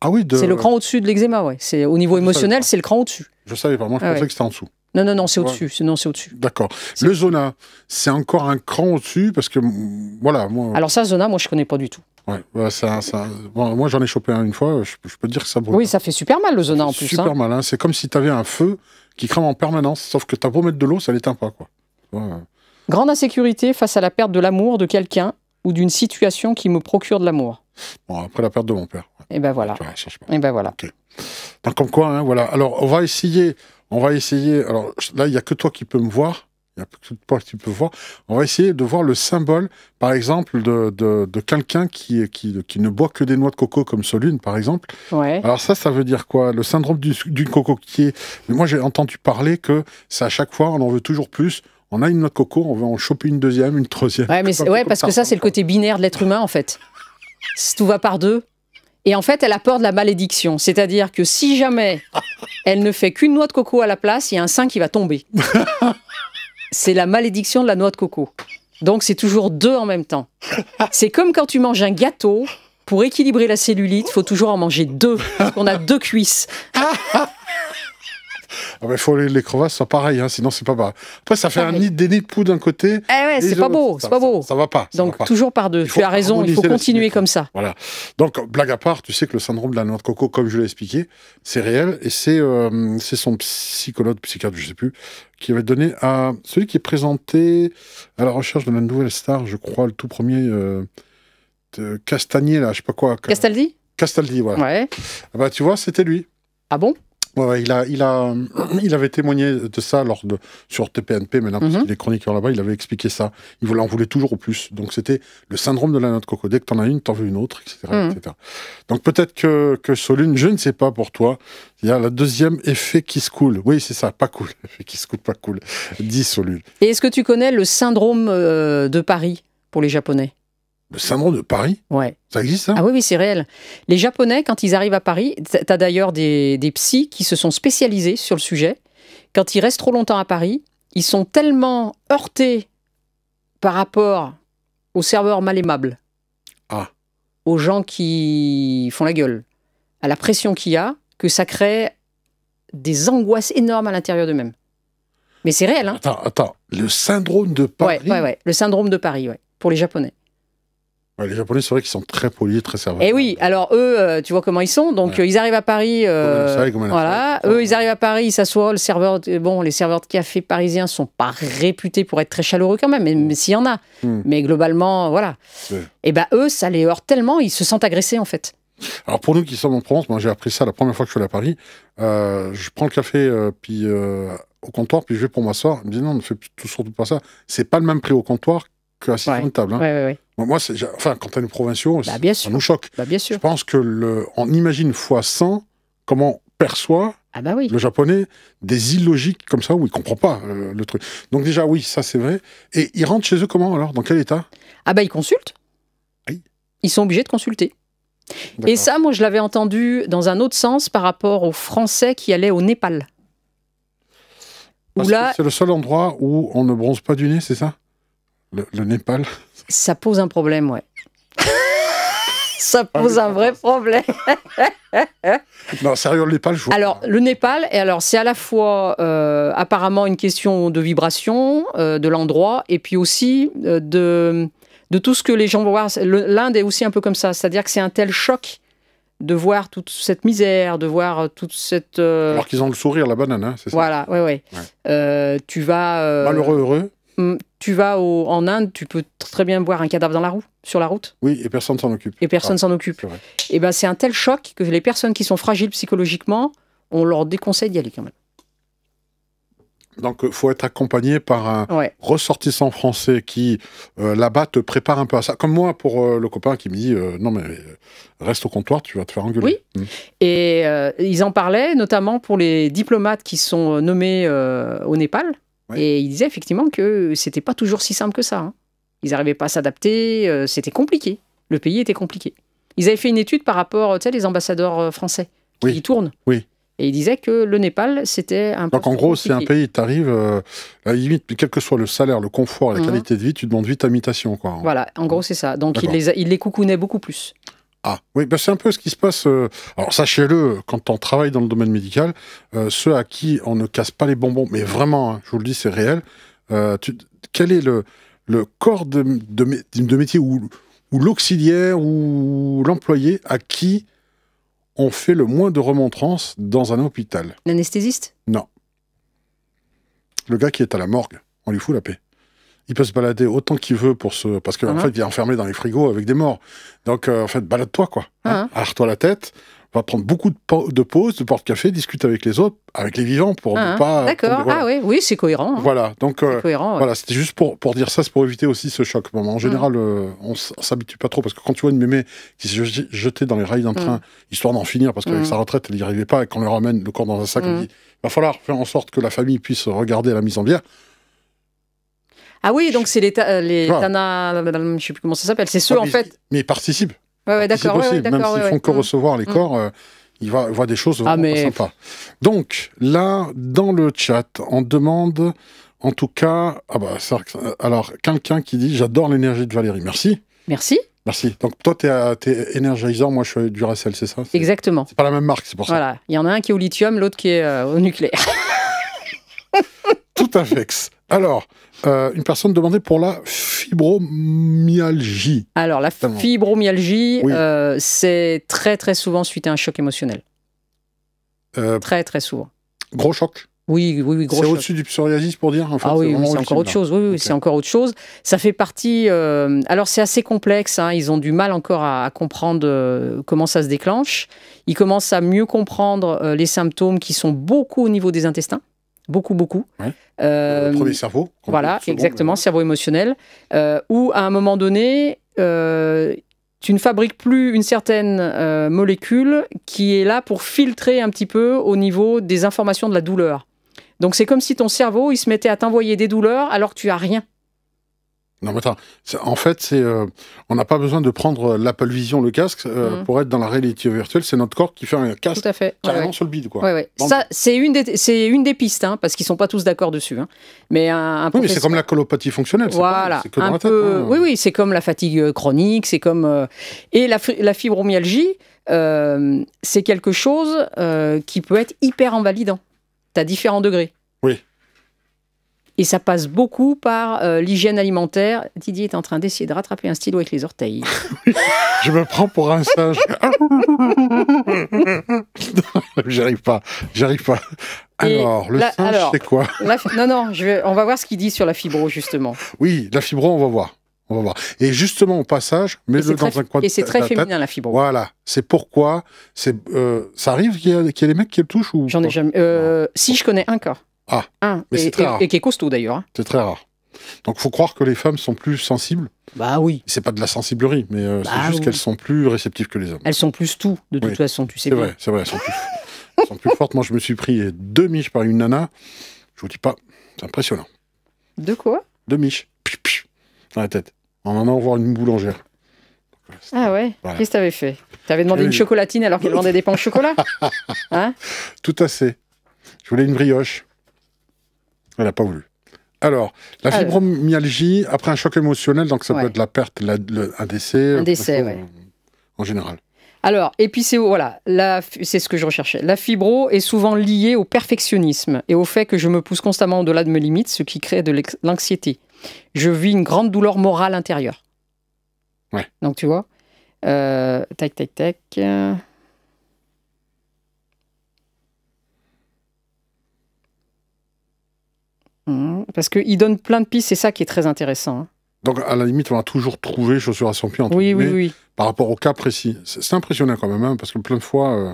Ah oui, C'est le cran au-dessus de l'eczéma, ouais. C'est au niveau émotionnel, c'est le cran au-dessus. Je savais pas, moi je ah pensais que c'était en dessous. Non, non, non, c'est au-dessus. c'est au D'accord. Le zona, c'est encore un cran au-dessus parce que, voilà. Moi... Alors ça, zona, moi je connais pas du tout. Ouais, ça, moi j'en ai chopé un une fois, je, peux te dire que ça brûle. Oui, ça fait super mal le zona en plus. Hein. Super mal, c'est comme si tu avais un feu qui crame en permanence, sauf que t'as beau mettre de l'eau, ça l'éteint pas. Quoi. Grande insécurité face à la perte de l'amour de quelqu'un ou d'une situation qui me procure de l'amour. Bon, après la perte de mon père. Et eh ben voilà. Et eh ben voilà. comme quoi, hein, voilà. Alors on va essayer, on va essayer. Alors là, il y a que toi qui peux me voir. Il tu peux voir. On va essayer de voir le symbole, par exemple, de, quelqu'un qui, qui, qui, ne boit que des noix de coco comme Solune, par exemple. Ouais. Alors ça, ça veut dire quoi Le syndrome d'une du, cocotier. Mais moi, j'ai entendu parler que c'est à chaque fois, on en veut toujours plus. On a une noix de coco, on veut en choper une deuxième, une troisième. Ouais, mais parce que ça, c'est le côté binaire de l'être humain, en fait. Tout va par deux. Et en fait, elle a peur de la malédiction. C'est-à-dire que si jamais elle ne fait qu'une noix de coco à la place, il y a un sein qui va tomber. c'est la malédiction de la noix de coco. Donc c'est toujours deux en même temps. C'est comme quand tu manges un gâteau, pour équilibrer la cellulite, il faut toujours en manger deux, parce qu'on a deux cuisses. Ah ben, il faut les, les crevasses soient pareilles, hein, sinon c'est pas bas. Après, ça fait un nid, des de poux d'un côté. Eh ouais, c'est pas beau, c'est pas beau. Ça, va pas. Donc, toujours par deux. Tu as raison, il faut continuer comme ça. Voilà. Donc, blague à part, tu sais que le syndrome de la noix de coco, comme je l'ai expliqué, c'est réel et c'est euh, c'est son psychologue, psychiatre, je sais plus, qui avait donné à celui qui est présenté à la recherche de la nouvelle star, je crois, le tout premier euh, Castanier, là, je sais pas quoi. Castaldi Castaldi, voilà. Ouais. Ah bah, tu vois, c'était lui. Ah bon il, il, avait témoigné de ça lors de, sur TPNP, maintenant, parce mhm. qu'il est là-bas, il avait expliqué ça. Il en voulait toujours au plus. Donc, c'était le syndrome de la note de coco. Dès que t'en as une, t'en veux une autre, etc. Mhm. Donc, peut-être que, que Solune, je ne sais pas pour toi, il y a la deuxième effet qui se coule. Oui, c'est ça, pas cool. Effet qui se coule, pas cool. Dis Solune. Et est-ce que tu connais le syndrome euh, de Paris pour les Japonais le syndrome de Paris Ouais. Ça existe, ça Ah oui, oui, c'est réel. Les Japonais, quand ils arrivent à Paris, tu as d'ailleurs des, des psys qui se sont spécialisés sur le sujet. Quand ils restent trop longtemps à Paris, ils sont tellement heurtés par rapport aux serveurs mal aimables, ah. aux gens qui font la gueule, à la pression qu'il y a, que ça crée des angoisses énormes à l'intérieur d'eux-mêmes. Mais c'est réel, hein. Attends, attends. Le syndrome de Paris Oui, ouais, ouais. Le syndrome de Paris, ouais. Pour les Japonais les Japonais, c'est vrai qu'ils sont très polis, très serveurs. Et eh oui, alors eux, euh, tu vois comment ils sont. Donc euh, ils arrivent à Paris. Euh, voilà, eux, ils arrivent à Paris, ils s'assoient. Le serveur, bon, les serveurs de café parisiens sont pas réputés pour être très chaleureux quand même, même mm. s'il y en a. Mm. Mais globalement, voilà. Et eh ben eux, ça les heurte tellement, ils se sentent agressés en fait. Alors pour nous qui sommes en Provence, moi j'ai appris ça la première fois que je suis allé à Paris. Euh, je prends le café, puis au comptoir, puis je vais pour m'asseoir. Ils me disent non, ne fais surtout pas ça. C'est pas le même prix au comptoir qu'assis sur une table. Hein. Moi, c'est, enfin, quand à provinciaux, bah, ça nous choque. Bah, bien sûr. Je pense que le, on imagine fois 100 comment perçoit ah, bah le japonais des illogiques comme ça où il comprend pas euh, le truc. Donc déjà, oui, ça c'est vrai. Et ils rentrent chez eux comment alors Dans quel état Ah bah ils consultent. Ils sont obligés de consulter. Et ça, moi, je l'avais entendu dans un autre sens par rapport aux Français qui allaient au Népal. C'est le seul endroit où on ne bronze pas du nez, c'est ça le, Népal Ça pose un problème, ouais. ça pose ah un vrai problème. non, sérieux, le Népal, je vois Alors, le Népal, et alors, c'est à la fois euh, apparemment une question de vibration, euh, de l'endroit, et puis aussi euh, de, de tout ce que les gens vont voir. L'Inde est aussi un peu comme ça, c'est-à-dire que c'est un tel choc de voir toute cette misère, de voir toute cette... Alors qu'ils ont le sourire, la banane, hein, c'est ça Voilà, oui, oui. Ouais. tu vas... Malheureux, heureux Mm, tu vas en Inde, tu peux très bien voir un cadavre dans la roue, sur la route. Oui, et personne s'en occupe. Et personne ne ah, s'en occupe. Et eh ben c'est un tel choc que les personnes qui sont fragiles psychologiquement, on leur déconseille d'y aller quand même. Donc, il euh, faut être accompagné par un ressortissant français qui, euh, là-bas, te prépare un peu à ça. Comme moi, pour euh, le copain qui me dit Non, mais reste au comptoir, tu vas te faire engueuler. Oui. Mmh. Et ils en parlaient, notamment pour les diplomates qui sont nommés au Népal et ils disait effectivement que c'était pas toujours si simple que ça. Hein. Ils n'arrivaient pas à s'adapter, euh, c'était compliqué. Le pays était compliqué. Ils avaient fait une étude par rapport, tu sais, les ambassadeurs euh, français qui tournent. Oui. Et ils disaient que le Népal, c'était un Donc en gros, c'est un pays, tu arrives, euh, à limite, quel que soit le salaire, le confort, la mhm. qualité de vie, tu demandes vite à mutation. Quoi. Hein. Voilà, en gros, c'est ça. Donc ils il les coucounaient beaucoup plus. Ah oui, ben, c'est un peu ce qui se passe. Euh, alors sachez-le, quand on travaille dans le domaine médical, euh, ceux à qui on ne casse pas les bonbons, mais vraiment, hein, je vous le dis, c'est réel. Euh, quel est le, le corps de, de métier ou, l'auxiliaire ou l'employé à qui on fait le moins de remontrances dans un hôpital L'anesthésiste Non. Le gars qui est à la morgue, on lui fout la paix il peut se balader autant qu'il veut pour se, parce qu'en uh-huh. fait, il est enfermé dans les frigos avec des morts. Donc, euh, en fait, balade-toi, quoi. Hein. Uh uh-huh. toi la tête. va prendre beaucoup de, pauses, de porte-café, discute avec les autres, avec les vivants, pour ne uh-huh. pas. D'accord, ah oui, oui c'est cohérent. Hein. Voilà, donc euh, voilà, c'était juste pour, pour dire ça, c'est pour éviter aussi ce choc. en général, euh, on s'habitue pas trop, parce que quand tu vois une mémé qui se jetée dans les rails d'un train, histoire d'en finir, parce qu'avec sa retraite, elle n'y arrivait pas, et qu'on lui ramène le corps dans un sac, on dit il va falloir faire en sorte que la famille puisse regarder la mise en bière. Ah oui, donc c'est euh, les, les Tana, je sais plus comment ça s'appelle, c'est ceux ah, en fait. Mais ils participent. Ouais, ouais d'accord. même s'ils font que recevoir les mm. corps, il euh, va ils voient, des choses ah, vraiment mais... sympas. Donc là, dans le chat, on demande, en tout cas, ah bah, alors quelqu'un qui dit j'adore l'énergie de Valérie. Merci. Merci. Merci. Donc toi, tu es, euh, énergisant, moi je suis Duracell, c'est ça Exactement. C'est pas la même marque, c'est pour ça. Voilà, il y en a un qui est au lithium, l'autre qui est au nucléaire. Tout à fait. Alors, euh, une personne demandait pour la fibromyalgie. Alors, la fibromyalgie, euh, c'est très très souvent suite à un choc émotionnel. Euh, très très souvent. Gros choc oui, oui, oui, choc. C'est au-dessus du psoriasis pour dire en Ah oui, c'est encore autre chose. Oui, c'est encore autre chose. Ça fait partie. alors c'est assez complexe. Hein. ils ont du mal encore à, comprendre comment ça se déclenche. Ils commencent à mieux comprendre les symptômes qui sont beaucoup au niveau des intestins beaucoup, beaucoup. Euh, premier cerveau. Voilà, exactement, cerveau émotionnel. Euh, ou où à un moment donné, euh, tu ne fabriques plus une certaine molécule qui est là pour filtrer un petit peu au niveau des informations de la douleur. Donc c'est comme si ton cerveau, il se mettait à t'envoyer des douleurs alors que tu as rien. Non, mais attends. En fait, c'est, euh, on n'a pas besoin de prendre l'Apple Vision, le casque, euh, mhm. pour être dans la réalité virtuelle. C'est notre corps qui fait un casque à carrément sur le bide. Quoi. Ça, c'est une, des, c'est une des pistes, hein, parce qu'ils ne sont pas tous d'accord dessus. Hein. Mais, oui, c'est comme la colopathie fonctionnelle. Voilà. Oui, oui, c'est comme la fatigue euh, chronique, c'est comme. Et la, la fibromyalgie, c'est quelque chose qui peut être hyper invalidant. Tu as différents degrés. Oui. Et ça passe beaucoup par euh, l'hygiène alimentaire. Didier est en train d'essayer de rattraper un stylo avec les orteils. je me prends pour un singe. j'arrive pas, j'arrive pas. Alors, le c'est quoi Non, non, je on va voir ce qu'il dit sur la fibro, justement. Oui, la fibro, on va voir. On va voir. Et justement, au passage, mais le dans un Et c'est très féminin, la fibro. Voilà. C'est pourquoi. c'est euh, ça arrive qu'il y, ait des mecs qui le touchent J'en ai jamais. Euh, si, je connais un cas. Ah, mais c'est et, qui est costaud d'ailleurs. Hein. C'est très rare. Donc faut croire que les femmes sont plus sensibles. Bah oui. C'est pas de la sensiblerie, mais euh, c'est bah juste qu'elles sont plus réceptives que les hommes. Elles sont plus tout, de toute façon, tu sais. C'est vrai, c'est vrai, elles sont, plus, fortes. Moi, je me suis pris deux miches par une nana. Je vous dis pas, c'est impressionnant. De quoi Deux miches. Dans la tête. En allant voir une boulangère. Ah ouais, Qu'est-ce que t'avais fait T'avais demandé une chocolatine alors qu'elle vendait des pains au chocolat hein Tout à Je voulais une brioche. Elle n'a pas voulu. Alors, la ah, fibromyalgie, après un choc émotionnel, donc ça peut être la perte, un décès. Un euh, décès, En général. Alors, et puis c'est voilà, c'est ce que je recherchais. La fibro est souvent liée au perfectionnisme et au fait que je me pousse constamment au-delà de mes limites, ce qui crée de l'anxiété. Je vis une grande douleur morale intérieure. Ouais. Donc tu vois, euh, tac, tac, tac. Mmh. parce qu'il donne plein de pistes, c'est ça qui est très intéressant. Hein. Donc, à la limite, on va toujours trouvé chaussures à son pied, entre oui, oui, oui. par rapport au cas précis. C'est impressionnant quand même, hein, parce que plein de fois... Euh,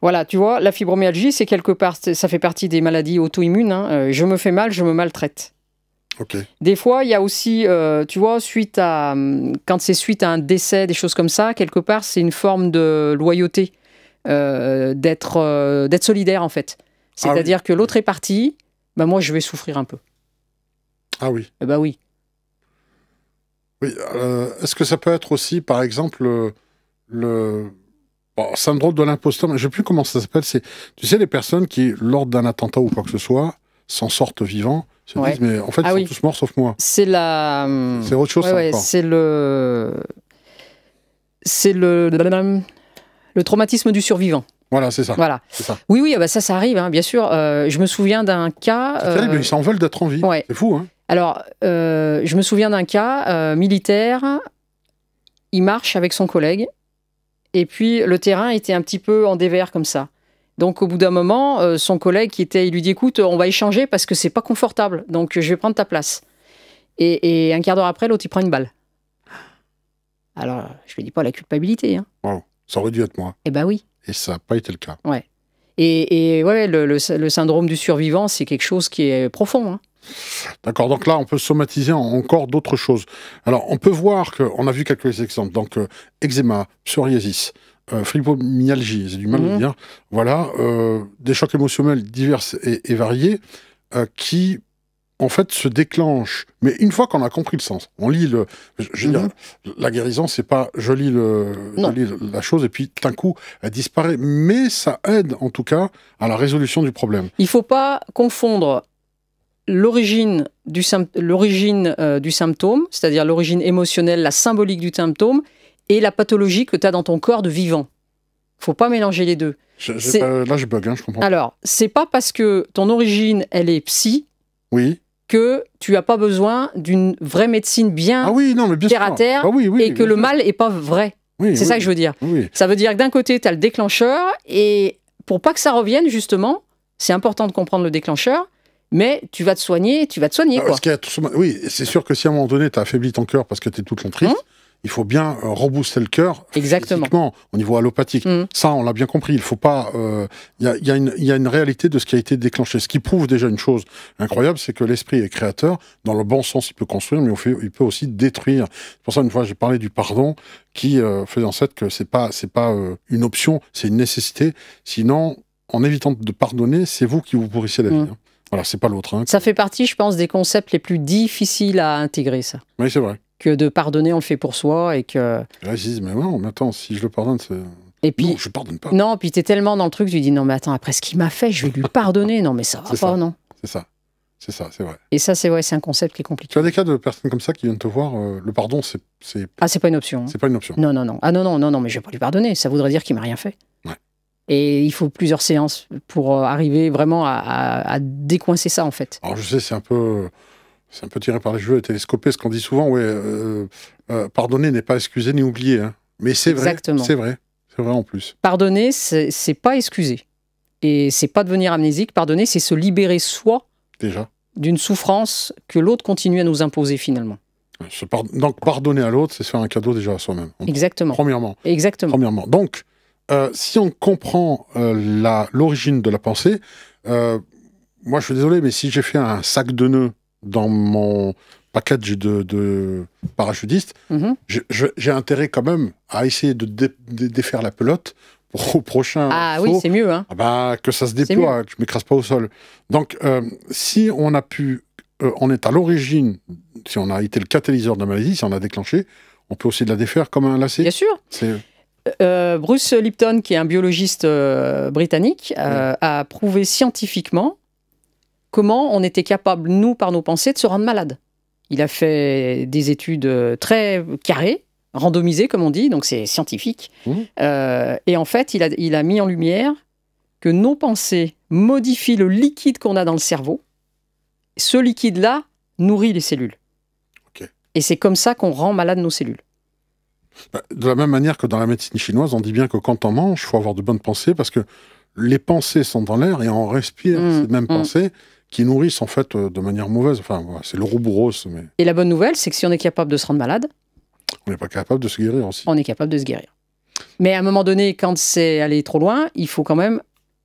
voilà, tu vois, la fibromyalgie, c'est quelque part, ça fait partie des maladies auto-immunes. Hein. Euh, je me fais mal, je me maltraite. Ok. Des fois, il y a aussi, euh, tu vois, suite à, hum, quand c'est suite à un décès, des choses comme ça, quelque part, c'est une forme de loyauté, d'être d'être solidaire, en fait. Ah C'est-à-dire que l'autre est parti, bah, moi je vais souffrir un peu. Ah oui. Eh bah oui. Oui. Euh, est-ce que ça peut être aussi, par exemple, euh, le, syndrome de l'imposteur Je ne sais plus comment ça s'appelle. C'est, tu sais, les personnes qui, lors d'un attentat ou quoi que ce soit, s'en sortent vivants, se disent mais en fait ah ils sont tous morts sauf moi. C'est la. C'est autre chose. c'est le. C'est le... le traumatisme du survivant. Voilà, c'est ça. Voilà. Oui, oui, ah bah ça, ça arrive, hein, bien sûr. Euh, je me souviens d'un cas. C'est terrible, euh, ils s'en veulent d'être en vie. C'est fou, hein. Alors, euh, je me souviens d'un cas militaire. Il marche avec son collègue, et puis le terrain était un petit peu en dévers comme ça. Donc au bout d'un moment, son collègue qui était, il lui dit écoute, on va échanger parce que c'est pas confortable, donc je vais prendre ta place. Et, un quart d'heure après, l'autre il prend une balle. Alors je lui dis pas la culpabilité. Hein. Ça aurait dû être moi. Eh ben oui. Et ça n'a pas été le cas. Ouais. Et, ouais, le, syndrome du survivant, c'est quelque chose qui est profond. Hein. D'accord, donc là, on peut somatiser encore d'autres choses. Alors, on peut voir qu'on a vu quelques exemples, donc euh, eczéma, psoriasis, euh, fibromyalgie, j'ai du mal à mhm. dire, voilà, euh, des chocs émotionnels divers et, et variés qui en fait, se déclenche. Mais une fois qu'on a compris le sens, on lit le. Mhm. la, guérison, c'est pas je lis, le, la chose et puis tout d'un coup, elle disparaît. Mais ça aide en tout cas à la résolution du problème. Il ne faut pas confondre l'origine euh, du, symptôme, c'est-à-dire l'origine émotionnelle, la symbolique du symptôme, et la pathologie que tu as dans ton corps de vivant. Faut pas mélanger les deux. là, je bug, hein, je comprends. Alors, c'est pas parce que ton origine, elle est psy, oui que tu n'as pas besoin d'une vraie médecine bien, ah terre à terre bah et que le mal n'est pas vrai. c'est ça que je veux dire. Ça veut dire que d'un côté, tu as le déclencheur et pour pas que ça revienne, justement, c'est important de comprendre le déclencheur. Mais tu vas te soigner, tu vas te soigner. Bah, oui, c'est sûr que si à un moment donné, tu as affaibli ton cœur parce que tu es toute l'entrée, il faut bien euh, rebooster le cœur Exactement. au niveau allopathique. Mm. Ça, on l'a bien compris. Il faut pas. Euh, il y, a, une réalité de ce qui a été déclenché. Ce qui prouve déjà une chose incroyable, c'est que l'esprit est créateur. Dans le bon sens, il peut construire, mais il peut aussi détruire. C'est pour ça, une fois, j'ai parlé du pardon qui euh, fait en sorte que c'est pas c'est pas euh, une option, c'est une nécessité. Sinon, en évitant de pardonner, c'est vous qui vous pourrissez la vie. Mm. Hein. Voilà, c'est pas l'autre. Hein. Ça fait partie, je pense, des concepts les plus difficiles à intégrer, ça. Oui, c'est vrai que de pardonner, on le fait pour soi et que. Là, je dis, mais non, mais attends, si je le pardonne, c'est. Et puis, je pardonne pas. Non, puis t'es tellement dans le truc, tu dis non, mais attends, après ce qu'il m'a fait, je vais lui pardonner. Non, mais ça va pas, non C'est ça. C'est ça, c'est vrai. Et ça, c'est vrai, c'est un concept qui est compliqué. Tu as des cas de personnes comme ça qui viennent te voir, euh, le pardon, c'est. Ah, c'est pas une option. Hein. C'est pas une option. Non, non, non. Ah, non, non, non, non, mais je vais pas lui pardonner. Ça voudrait dire qu'il m'a rien fait. Ouais. Et il faut plusieurs séances pour euh, arriver vraiment à décoincer ça, en fait. Alors, je sais, c'est un peu. C'est un peu tiré par les cheveux, télescopé, ce qu'on dit souvent, ouais, euh, euh, euh, pardonner n'est pas excuser ni oublier. Hein. Mais c'est vrai. C'est vrai. C'est vrai en plus. Pardonner, c'est pas excuser. Et c'est pas devenir amnésique. Pardonner, c'est se libérer soi. Déjà. D'une souffrance que l'autre continue à nous imposer finalement. Donc pardonner à l'autre, c'est se faire un cadeau déjà à soi-même. Exactement. Premièrement. Exactement. Premièrement. Donc, si on comprend l'origine de la pensée, moi je suis désolé, mais si j'ai fait un sac de nœuds dans mon package de, de parachutiste, mm-hmm. j'ai intérêt quand même à essayer de, défaire la pelote pour au prochain. Ah oui, c'est mieux. Hein. Ah bah, que ça se déploie, hein, que je ne m'écrase pas au sol. Donc, euh, si on a pu, euh, on est à l'origine, si on a été le catalyseur de la maladie, si on a déclenché, on peut aussi la défaire comme un lacet. Bien sûr. Euh, Bruce Lipton, qui est un biologiste britannique, a prouvé scientifiquement comment on était capable, nous, par nos pensées, de se rendre malade. Il a fait des études euh, très carrées, randomisées, comme on dit, donc c'est scientifique. Mmh. Euh, et en fait, il a, il a mis en lumière que nos pensées modifient le liquide qu'on a dans le cerveau. Ce liquide-là nourrit les cellules. Et c'est comme ça qu'on rend malade nos cellules. Bah, de la même manière que dans la médecine chinoise, on dit bien que quand on mange, il faut avoir de bonnes pensées parce que les pensées sont dans l'air et on respire mmh. ces mêmes mmh. pensées qui nourrissent en fait euh, de manière mauvaise. Enfin, c'est le bourros. Mais... Et la bonne nouvelle, c'est que si on est capable de se rendre malade, on n'est pas capable de se guérir aussi. On est capable de se guérir. Mais à un moment donné, quand c'est aller trop loin, il faut quand même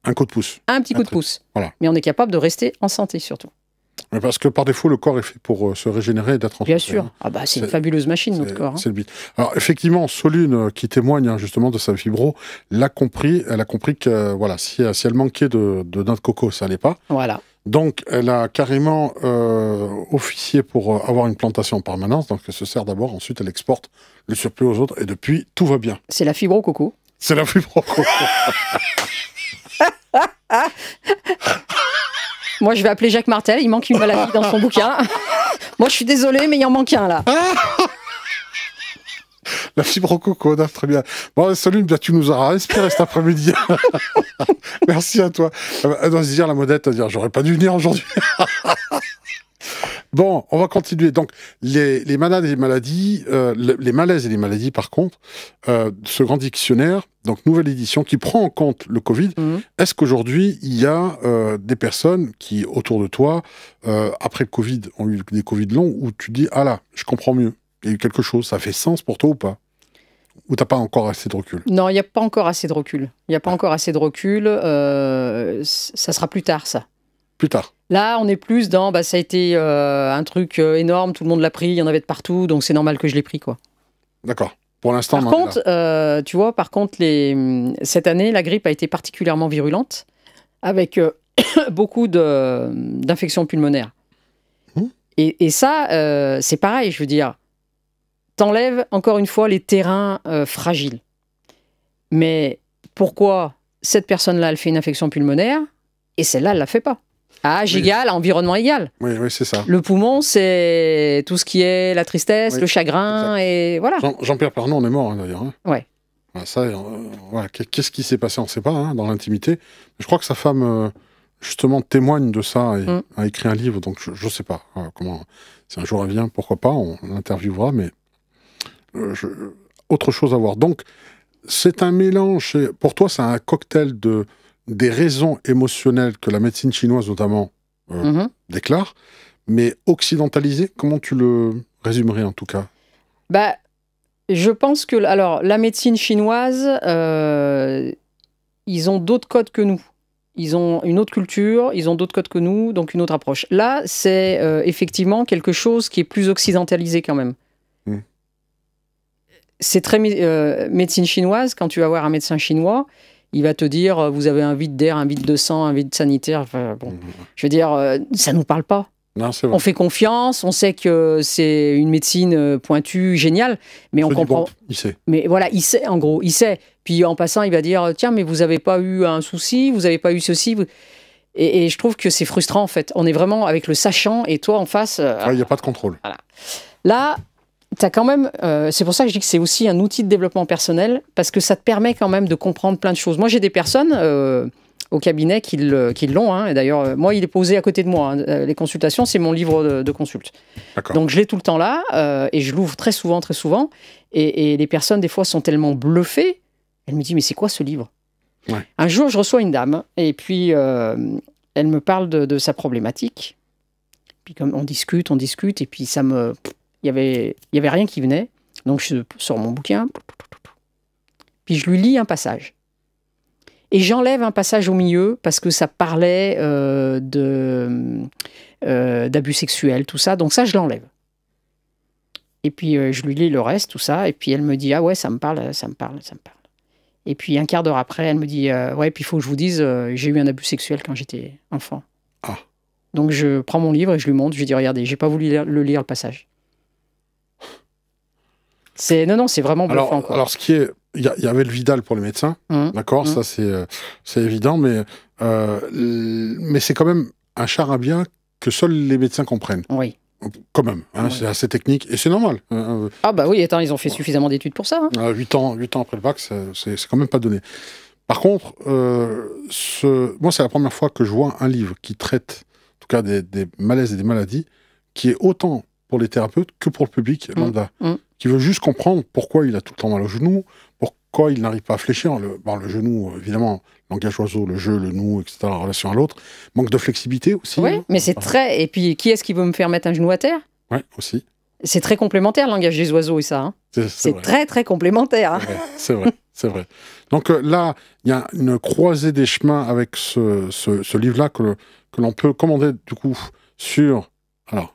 un coup de pouce. Un petit coup de pouce. Mais on est capable de rester en santé surtout. Mais parce que par défaut, le corps est fait pour euh, se régénérer et d'être en Bien sûr. Hein. Ah bah, c'est une fabuleuse machine, notre corps. Hein. C'est le but. Alors, effectivement, Solune, euh, qui témoigne hein, justement de sa fibro, l'a compris. Elle a compris que voilà, si, elle manquait de, de, de coco, ça n'allait pas. Voilà. Donc, elle a carrément euh, officié pour euh, avoir une plantation en permanence. Donc, elle se sert d'abord, ensuite, elle exporte le surplus aux autres. Et depuis, tout va bien. C'est la fibre au coco. C'est la fibre au coco. Moi, je vais appeler Jacques Martel. Il manque une maladie dans son bouquin. Moi, je suis désolée, mais il en manque un, là. La fibre au coco, très bien. Bon, salut, tu nous auras inspiré cet après-midi. Merci à toi. Elle se dire, la modette, à dire, j'aurais pas dû venir aujourd'hui. Bon, on va continuer. Donc, les, malades et les maladies, euh, les malaises et les maladies, par contre, euh, ce grand dictionnaire, donc nouvelle édition, qui prend en compte le Covid, mhm. est-ce qu'aujourd'hui, il y a euh, des personnes qui, autour de toi, après le Covid, ont eu des Covid longs, où tu dis, ah là, je comprends mieux il y a eu quelque chose, ça fait sens pour toi ou pas ou t'as pas encore assez de recul Non, il n'y a pas encore assez de recul. Il n'y a pas ah. encore assez de recul. Euh, ça sera plus tard, ça. Plus tard. Là, on est plus dans, bah, ça a été euh, un truc euh, énorme, tout le monde l'a pris, il y en avait de partout, donc c'est normal que je l'ai pris, quoi. D'accord. Pour l'instant. Par contre, tu vois, par contre, mm, cette année, la grippe a été particulièrement virulente, avec beaucoup d'infections pulmonaires. Mmh. et, ça, c'est pareil, je veux dire t'enlève encore une fois les terrains euh, fragiles. Mais pourquoi cette personne-là, elle fait une infection pulmonaire et celle-là, elle ne la fait pas âge égal, environnement égal. Oui, oui, c'est ça. Le poumon, c'est tout ce qui est la tristesse, le chagrin, et voilà. Jean-Pierre Jean on est mort, hein, d'ailleurs. Hein. Ouais. Ah, ça, euh, Qu'est-ce qui s'est passé On ne sait pas, hein, dans l'intimité. Je crois que sa femme, euh, justement, témoigne de ça et mm. a écrit un livre, donc je ne sais pas comment. Si un jour elle vient, pourquoi pas, on l'interviewera, mais euh, autre chose à voir. Donc, c'est un mélange, pour toi, c'est un cocktail de, des raisons émotionnelles que la médecine chinoise, notamment, euh, mm-hmm. déclare, mais occidentalisé, comment tu le résumerais en tout cas bah, Je pense que alors, la médecine chinoise, euh, ils ont d'autres codes que nous. Ils ont une autre culture, ils ont d'autres codes que nous, donc une autre approche. Là, c'est effectivement quelque chose qui est plus occidentalisé quand même c'est très euh, médecine chinoise. Quand tu vas voir un médecin chinois, il va te dire euh, vous avez un vide d'air, un vide de sang, un vide sanitaire. bon, mhm. je veux dire, euh, ça nous parle pas. on fait confiance, on sait que c'est une médecine pointue, géniale, mais on comprend. il sait. Mais voilà, il sait, en gros, il sait. Puis en passant, il va dire tiens, mais vous n'avez pas eu un souci, vous n'avez pas eu ceci. Et, je trouve que c'est frustrant, en fait. On est vraiment avec le sachant et toi en face. il n'y a pas de contrôle. Voilà. Là, quand même, euh, c'est pour ça que je dis que c'est aussi un outil de développement personnel, parce que ça te permet quand même de comprendre plein de choses. Moi, j'ai des personnes euh, au cabinet qui, l'ont. Hein, et d'ailleurs, euh, moi, il est posé à côté de moi. Hein, les consultations, c'est mon livre de, de consulte. Donc, je l'ai tout le temps là, et je l'ouvre très souvent, très souvent. Et, les personnes, des fois, sont tellement bluffées. Elles me disent, mais c'est quoi ce livre Un jour, je reçois une dame, et puis elle me parle de, de sa problématique. Puis comme on discute, on discute, et puis ça me il n'y avait, y avait rien qui venait. Donc je sors mon bouquin, puis je lui lis un passage. Et j'enlève un passage au milieu parce que ça parlait euh, de euh, d'abus sexuels, tout ça. Donc ça, je l'enlève. Et puis euh, je lui lis le reste, tout ça. Et puis elle me dit ah ouais, ça me parle, ça me parle, ça me parle. Et puis un quart d'heure après, elle me dit ouais, puis il faut que je vous dise, j'ai eu un abus sexuel quand j'étais enfant. Ah. Donc je prends mon livre et je lui montre. Je lui dis regardez, j'ai pas voulu le lire le passage non, non, c'est vraiment bluffant. Alors, alors ce qui est, il y, avait le Vidal pour les médecins, mmh. d'accord, mmh. ça c'est euh, c'est évident, mais euh, mais c'est quand même un charabia que seuls les médecins comprennent. Oui quand même. Hein, c'est assez technique et c'est normal. Euh, ah bah oui, ils ont fait suffisamment d'études pour ça. Hein. Ah, huit 8, ans, 8 ans après le bac, c'est quand même pas donné. Par contre, ce... moi, c'est la première fois que je vois un livre qui traite, en tout cas, des, des malaises et des maladies, qui est autant pour les thérapeutes que pour le public mm. lambda, mm. qui veut juste comprendre pourquoi il a tout le temps mal au genou, pourquoi il n'arrive pas à fléchir. Le, ben, le genou, euh, évidemment, langage oiseau, le jeu, le nous, etc., en relation à l'autre. Manque de flexibilité aussi. Oui, hein. mais c'est très. Et puis, qui est-ce qui veut me faire mettre un genou à terre Oui, aussi. C'est très complémentaire, le langage des oiseaux et ça. Hein. C'est très, très complémentaire. Hein. C'est vrai, c'est vrai, Donc euh, là, il y a une croisée des chemins avec ce, livre-là que, que l'on peut commander, du coup, sur. Alors,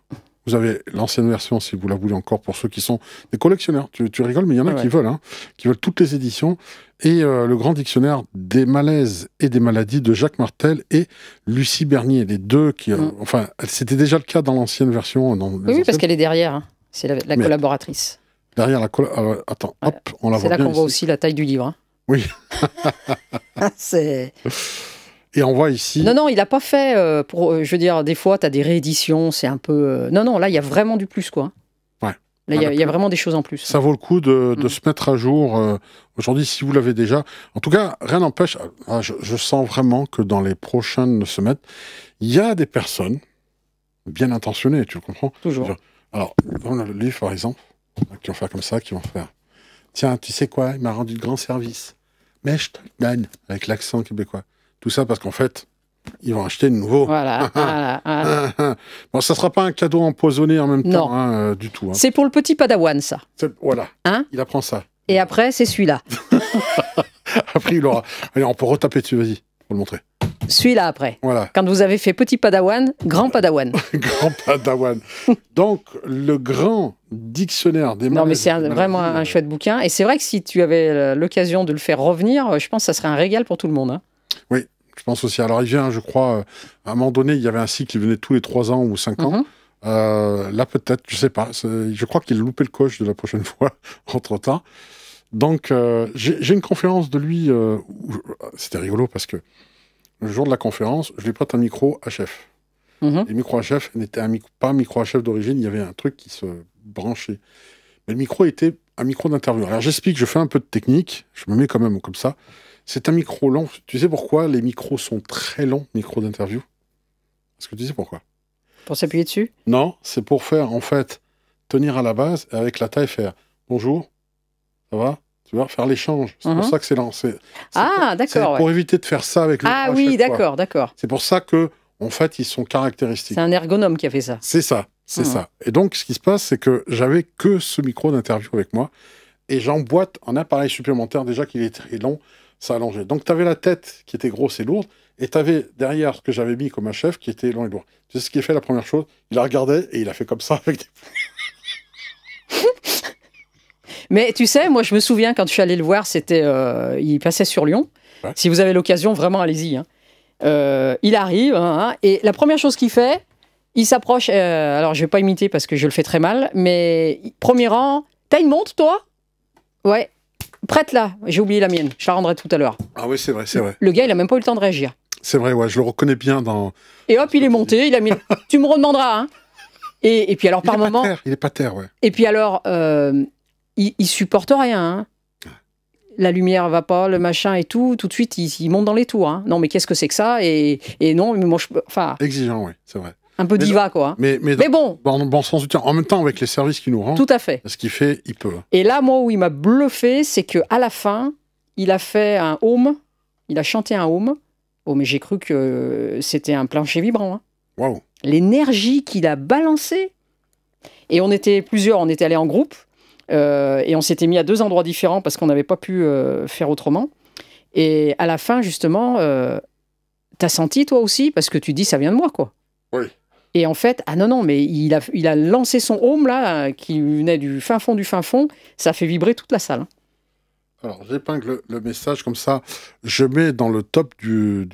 vous avez l'ancienne version si vous la voulez encore pour ceux qui sont des collectionneurs. Tu, rigoles, mais il y en a qui veulent, hein, qui veulent toutes les éditions. Et euh, le grand dictionnaire des malaises et des maladies de Jacques Martel et Lucie Bernier, les deux qui, euh, mm. enfin, c'était déjà le cas dans l'ancienne version. oui, parce qu'elle est derrière. Hein. C'est la, collaboratrice. Derrière la collaboratrice. Euh, attends, hop, on la voit. C'est là qu'on voit aussi la taille du livre. Hein. Oui. c'est. Et on voit ici. Non, non, il n'a pas fait. Euh, pour, euh, je veux dire, des fois, tu as des rééditions, c'est un peu. Euh, non, non, là, il y a vraiment du plus, quoi. Ouais. Là, il y, a ah, vraiment des choses en plus. Ça vaut le coup de, mm. se mettre à jour aujourd'hui si vous l'avez déjà. En tout cas, rien n'empêche. Ah, je, sens vraiment que dans les prochaines semaines, il y a des personnes bien intentionnées, tu comprends Toujours. Alors, dans le livre, par exemple, qui vont faire comme ça, qui vont faire. Tiens, tu sais quoi Il m'a rendu de grands services. Mais je te avec l'accent québécois. Tout ça parce qu'en fait, ils vont acheter de nouveau. Voilà, Bon, ça ne sera pas un cadeau empoisonné en même temps, hein, euh, du tout. Hein. C'est pour le petit padawan, ça. Voilà. Hein il apprend ça. Et après, c'est celui-là. après, il aura. Allez, on peut retaper dessus, vas-y, pour le montrer. Celui-là après. Voilà. Quand vous avez fait petit padawan, grand padawan. grand padawan. Donc, le grand dictionnaire des Non, mais c'est vraiment un chouette bouquin. Et c'est vrai que si tu avais euh, l'occasion de le faire revenir, euh, je pense que ça serait un régal pour tout le monde. Hein je pense aussi à vient, je crois. Euh, à un moment donné, il y avait un cycle qui venait tous les 3 ans ou 5 ans. Mhm. Euh, là, peut-être, je sais pas. Je crois qu'il loupait le coche de la prochaine fois, entre-temps. Donc, euh, j'ai une conférence de lui. C'était rigolo parce que le jour de la conférence, je lui prête un micro HF. Mm -hmm. le micro HF n'était pas un micro HF d'origine, il y avait un truc qui se branchait. Mais le micro était un micro d'interview. Alors, j'explique, je fais un peu de technique, je me mets quand même comme ça. C'est un micro long. Tu sais pourquoi les micros sont très longs, micro d'interview Est-ce que tu sais pourquoi Pour s'appuyer dessus Non, c'est pour faire, en fait, tenir à la base avec la taille faire bonjour, ça va tu vas faire l'échange. C'est pour mhm. ça que c'est lancé. Ah, d'accord. Pour éviter de faire ça avec le Ah oui, d'accord, d'accord. C'est pour ça que, en fait, ils sont caractéristiques. C'est un ergonome qui a fait ça. C'est ça, c'est mhm. ça. Et donc, ce qui se passe, c'est que j'avais que ce micro d'interview avec moi et j'emboîte un appareil supplémentaire déjà qu'il est très long ça Donc, tu avais la tête qui était grosse et lourde, et tu avais derrière ce que j'avais mis comme un chef qui était long et lourd. Tu sais ce qu'il fait la première chose Il a regardé et il a fait comme ça Mais tu sais, moi je me souviens quand je suis allé le voir, c'était, euh, il passait sur Lyon. Si vous avez l'occasion, vraiment allez-y. Hein. Euh, il arrive hein, hein, et la première chose qu'il fait, il s'approche. Euh, alors je vais pas imiter parce que je le fais très mal, mais premier rang, t'as une montre toi Ouais prête là. J'ai oublié la mienne. Je la rendrai tout à l'heure. Ah oui, c'est vrai, c'est vrai. Le gars, il a même pas eu le temps de réagir. C'est vrai, ouais, je le reconnais bien dans. Et hop, il est monté. Il a mis. tu me redemanderas. Hein. Et, puis alors, par moment. Terre, il est pas terre, ouais. Et puis alors, euh, il, il, supporte rien. Hein. La lumière va pas, le machin et tout. Tout de suite, il, monte dans les tours. Hein. Non, mais qu'est-ce que c'est que ça et, et, non, mais moi, je. Enfin. Exigeant, oui, c'est vrai. Un peu diva, quoi. Hein. Mais, mais, bon. bon sens En même temps, avec les services qu'il nous rend. Tout à fait. Ce qu'il fait, il peut. Et là, moi, où il m'a bluffé, c'est qu'à la fin, il a fait un home. Il a chanté un home. Oh, mais j'ai cru que c'était un plancher vibrant. Hein. L'énergie qu'il a balancée. Et on était plusieurs, on était allés en groupe. Euh, et on s'était mis à deux endroits différents parce qu'on n'avait pas pu euh, faire autrement. Et à la fin, justement, euh, t'as senti toi aussi, parce que tu dis ça vient de moi, quoi. Oui. Et en fait, ah non, non, mais il a, il a lancé son home là, qui venait du fin fond du fin fond, ça fait vibrer toute la salle. Hein. Alors, j'épingle le, message comme ça. Je mets dans le top du,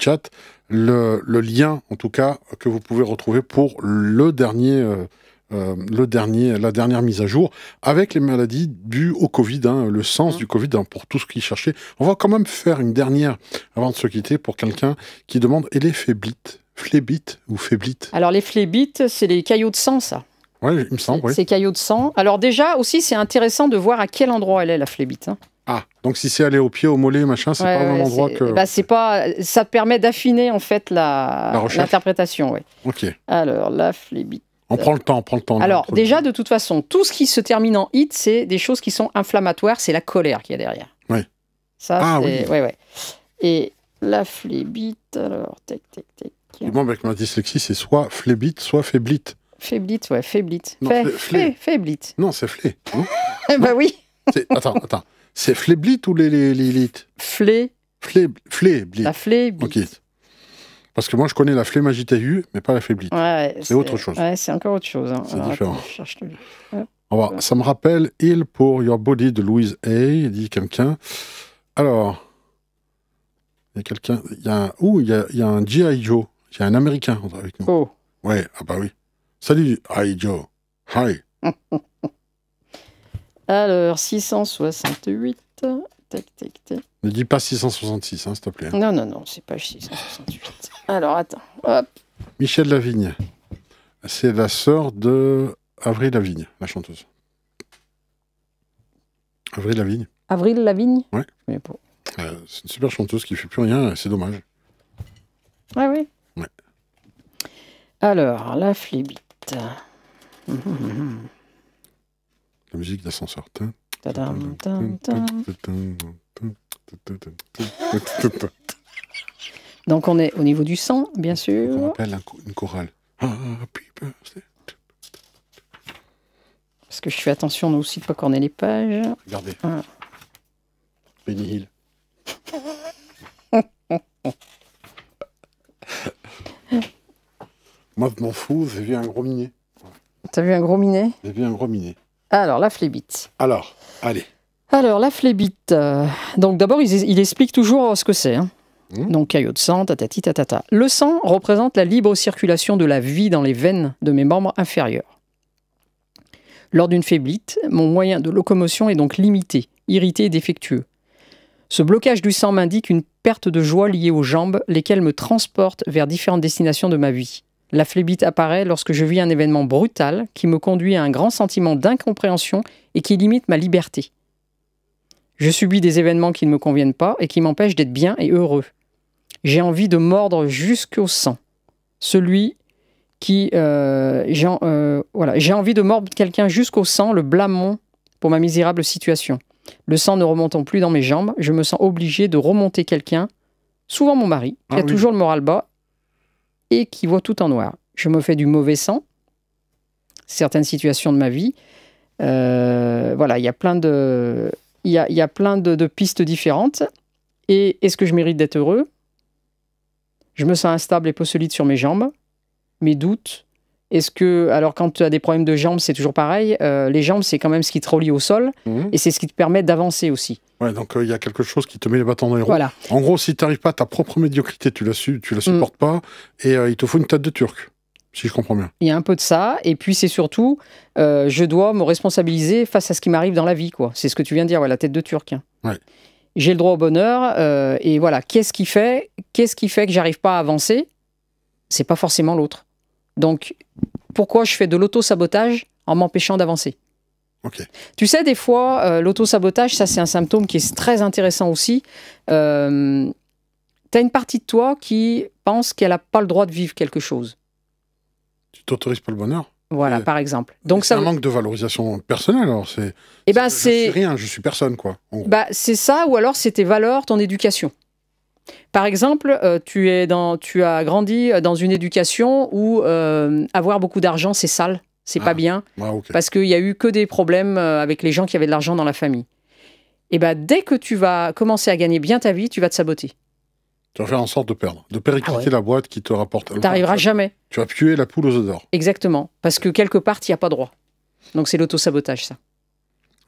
chat le, lien, en tout cas, que vous pouvez retrouver pour le dernier, euh, euh, le dernier, la dernière mise à jour avec les maladies dues au Covid, hein, le sens mmh. du Covid hein, pour tout ce qui cherchait. On va quand même faire une dernière avant de se quitter pour quelqu'un qui demande et les faiblites. Flébite ou faiblite? Alors les phlébites, c'est les caillots de sang, ça. Oui, il me semble. Oui. Ces caillots de sang. Alors déjà, aussi, c'est intéressant de voir à quel endroit elle est, la phlébite. Hein. Ah, donc si c'est aller au pied, au mollet, machin, c'est pas ouais, un endroit que. Bah, c'est pas. Ça permet d'affiner en fait la l'interprétation, oui. Ok. Alors la phlébite. On prend le temps, on prend le temps. Alors déjà, de toute façon, tout ce qui se termine en it, c'est des choses qui sont inflammatoires, c'est la colère qui est derrière. Oui. Ça, ah, oui. Ouais, ouais. Et la phlébite, alors, tac, tac moi avec ma dyslexie, c'est soit flébite, soit faiblite. Faiblite, ouais, faiblite. Non, flé. Non, c'est flé. bah oui. Attends, attends. C'est fléblite ou les, les, Flé. Flé, fléblite. La fléblite. Ok. Parce que moi, je connais la flémagite U, mais pas la faiblite. Ouais, c'est autre chose. Ouais, c'est encore autre chose. Hein. C'est différent. Ça me rappelle Il pour Your Body de Louise Hay, dit quelqu'un. Alors, il y a quelqu'un. il y a un G.I. Joe. J'ai un Américain avec nous. Oh. Ouais, ah bah oui. Salut, hi Joe. Hi. Alors, 668. Ne dis pas 666, hein, s'il te plaît. Non, non, non, c'est pas 668. Alors, attends. Hop. Michel Lavigne. C'est la sœur de Avril Lavigne, la chanteuse. Avril Lavigne. Avril Lavigne Ouais. Euh, c'est une super chanteuse qui fait plus rien, c'est dommage. Ah oui alors, la flébite. La musique d'ascenseur. Donc on est au niveau du sang, bien sûr. On appelle une chorale. Parce que je fais attention nous aussi de pas corner les pages. Regardez. Ah. Moi, je m'en fous, j'ai vu un gros minet. T'as vu un gros minet J'ai vu un gros minet. Alors, la flébite. Alors, allez. Alors, la flébite. Euh, donc, d'abord, il, explique toujours ce que c'est. Hein. Mmh. Donc, caillot de sang, tatati, tatata. Le sang représente la libre circulation de la vie dans les veines de mes membres inférieurs. Lors d'une faiblite, mon moyen de locomotion est donc limité, irrité et défectueux. Ce blocage du sang m'indique une perte de joie liée aux jambes, lesquelles me transportent vers différentes destinations de ma vie. La flébite apparaît lorsque je vis un événement brutal qui me conduit à un grand sentiment d'incompréhension et qui limite ma liberté. Je subis des événements qui ne me conviennent pas et qui m'empêchent d'être bien et heureux. J'ai envie de mordre jusqu'au sang. Celui qui... Euh, j'ai euh, envie de mordre quelqu'un jusqu'au sang, le blâmant pour ma misérable situation. Le sang ne remontant plus dans mes jambes, je me sens obligé de remonter quelqu'un, souvent mon mari, qui ah a toujours le moral bas et qui voit tout en noir. Je me fais du mauvais sang, certaines situations de ma vie. Euh, voilà, il y a plein de, y a, y a plein de, pistes différentes. Et est-ce que je mérite d'être heureux Je me sens instable et peu solide sur mes jambes, mes doutes. Est-ce que, alors quand tu as des problèmes de jambes, c'est toujours pareil. Euh, les jambes, c'est quand même ce qui te relie au sol mmh. et c'est ce qui te permet d'avancer aussi. Ouais, donc euh, il y a quelque chose qui te met les bâtons dans les roues. En gros, si tu n'arrives pas à ta propre médiocrité, tu la, tu la supportes mm. pas, et euh, il te faut une tête de turc, si je comprends bien. Il y a un peu de ça, et puis c'est surtout, euh, je dois me responsabiliser face à ce qui m'arrive dans la vie, quoi. C'est ce que tu viens de dire, la tête de turc. Hein. J'ai le droit au bonheur, et voilà, qu'est-ce qui fait, qu'est-ce qui fait que j'arrive pas à avancer C'est pas forcément l'autre. Donc, pourquoi je fais de l'auto-sabotage en m'empêchant d'avancer tu sais, des fois, euh, l'autosabotage, ça c'est un symptôme qui est très intéressant aussi. Euh, tu as une partie de toi qui pense qu'elle n'a pas le droit de vivre quelque chose. Tu t'autorises pas le bonheur Voilà, par exemple. Donc ça un manque de valorisation personnelle. Alors c'est. Eh ben c'est. rien, je suis personne quoi. Bah, c'est ça, ou alors c'est tes valeurs, ton éducation. Par exemple, euh, tu es dans, tu as grandi euh, dans une éducation où avoir beaucoup d'argent c'est sale c'est pas ah. bien, ah, parce qu'il y a eu que des problèmes euh, avec les gens qui avaient de l'argent dans la famille. Et eh bien, dès que tu vas commencer à gagner bien ta vie, tu vas te saboter. Tu vas faire en sorte de perdre, de péricliter ah la boîte qui te rapporte. Tu n'arriveras jamais. Tu vas puer la poule aux odeurs. Exactement, parce que quelque part, tu n'y a pas droit. Donc c'est l'auto-sabotage, ça.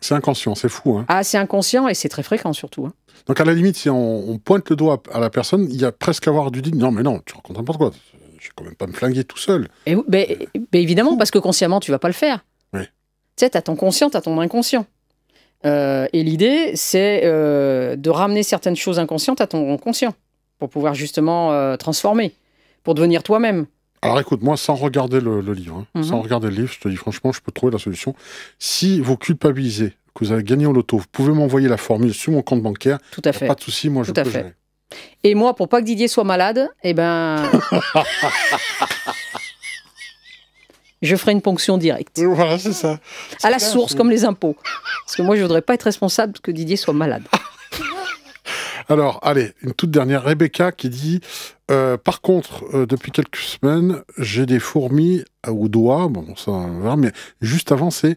C'est inconscient, c'est fou. Hein. Ah, c'est inconscient et c'est très fréquent surtout. Hein. Donc à la limite, si on, pointe le doigt à la personne, il y a presque à avoir du dit non, mais non, tu racontes n'importe quoi vais quand même pas me flinguer tout seul. Et, ben, ben, évidemment, parce que consciemment, tu vas pas le faire. Tu sais, tu as ton conscient, tu as ton inconscient. Euh, et l'idée, c'est euh, de ramener certaines choses inconscientes à ton conscient pour pouvoir justement euh, transformer, pour devenir toi-même. Alors écoute, moi, sans regarder le, livre, hein, mhm. sans regarder le livre, je te dis franchement, je peux trouver la solution. Si vous culpabilisez que vous avez gagné au loto, vous pouvez m'envoyer la formule sur mon compte bancaire. Tout à fait. Pas de souci, moi, je peux gérer. Et moi, pour pas que Didier soit malade, eh ben. je ferai une ponction directe. voilà, c'est ça. À la source, comme les impôts. Parce que moi, je voudrais pas être responsable que Didier soit malade. Alors, allez, une toute dernière. Rebecca qui dit euh, Par contre, euh, depuis quelques semaines, j'ai des fourmis aux euh, doigts. Bon, ça, mais juste avant, c'est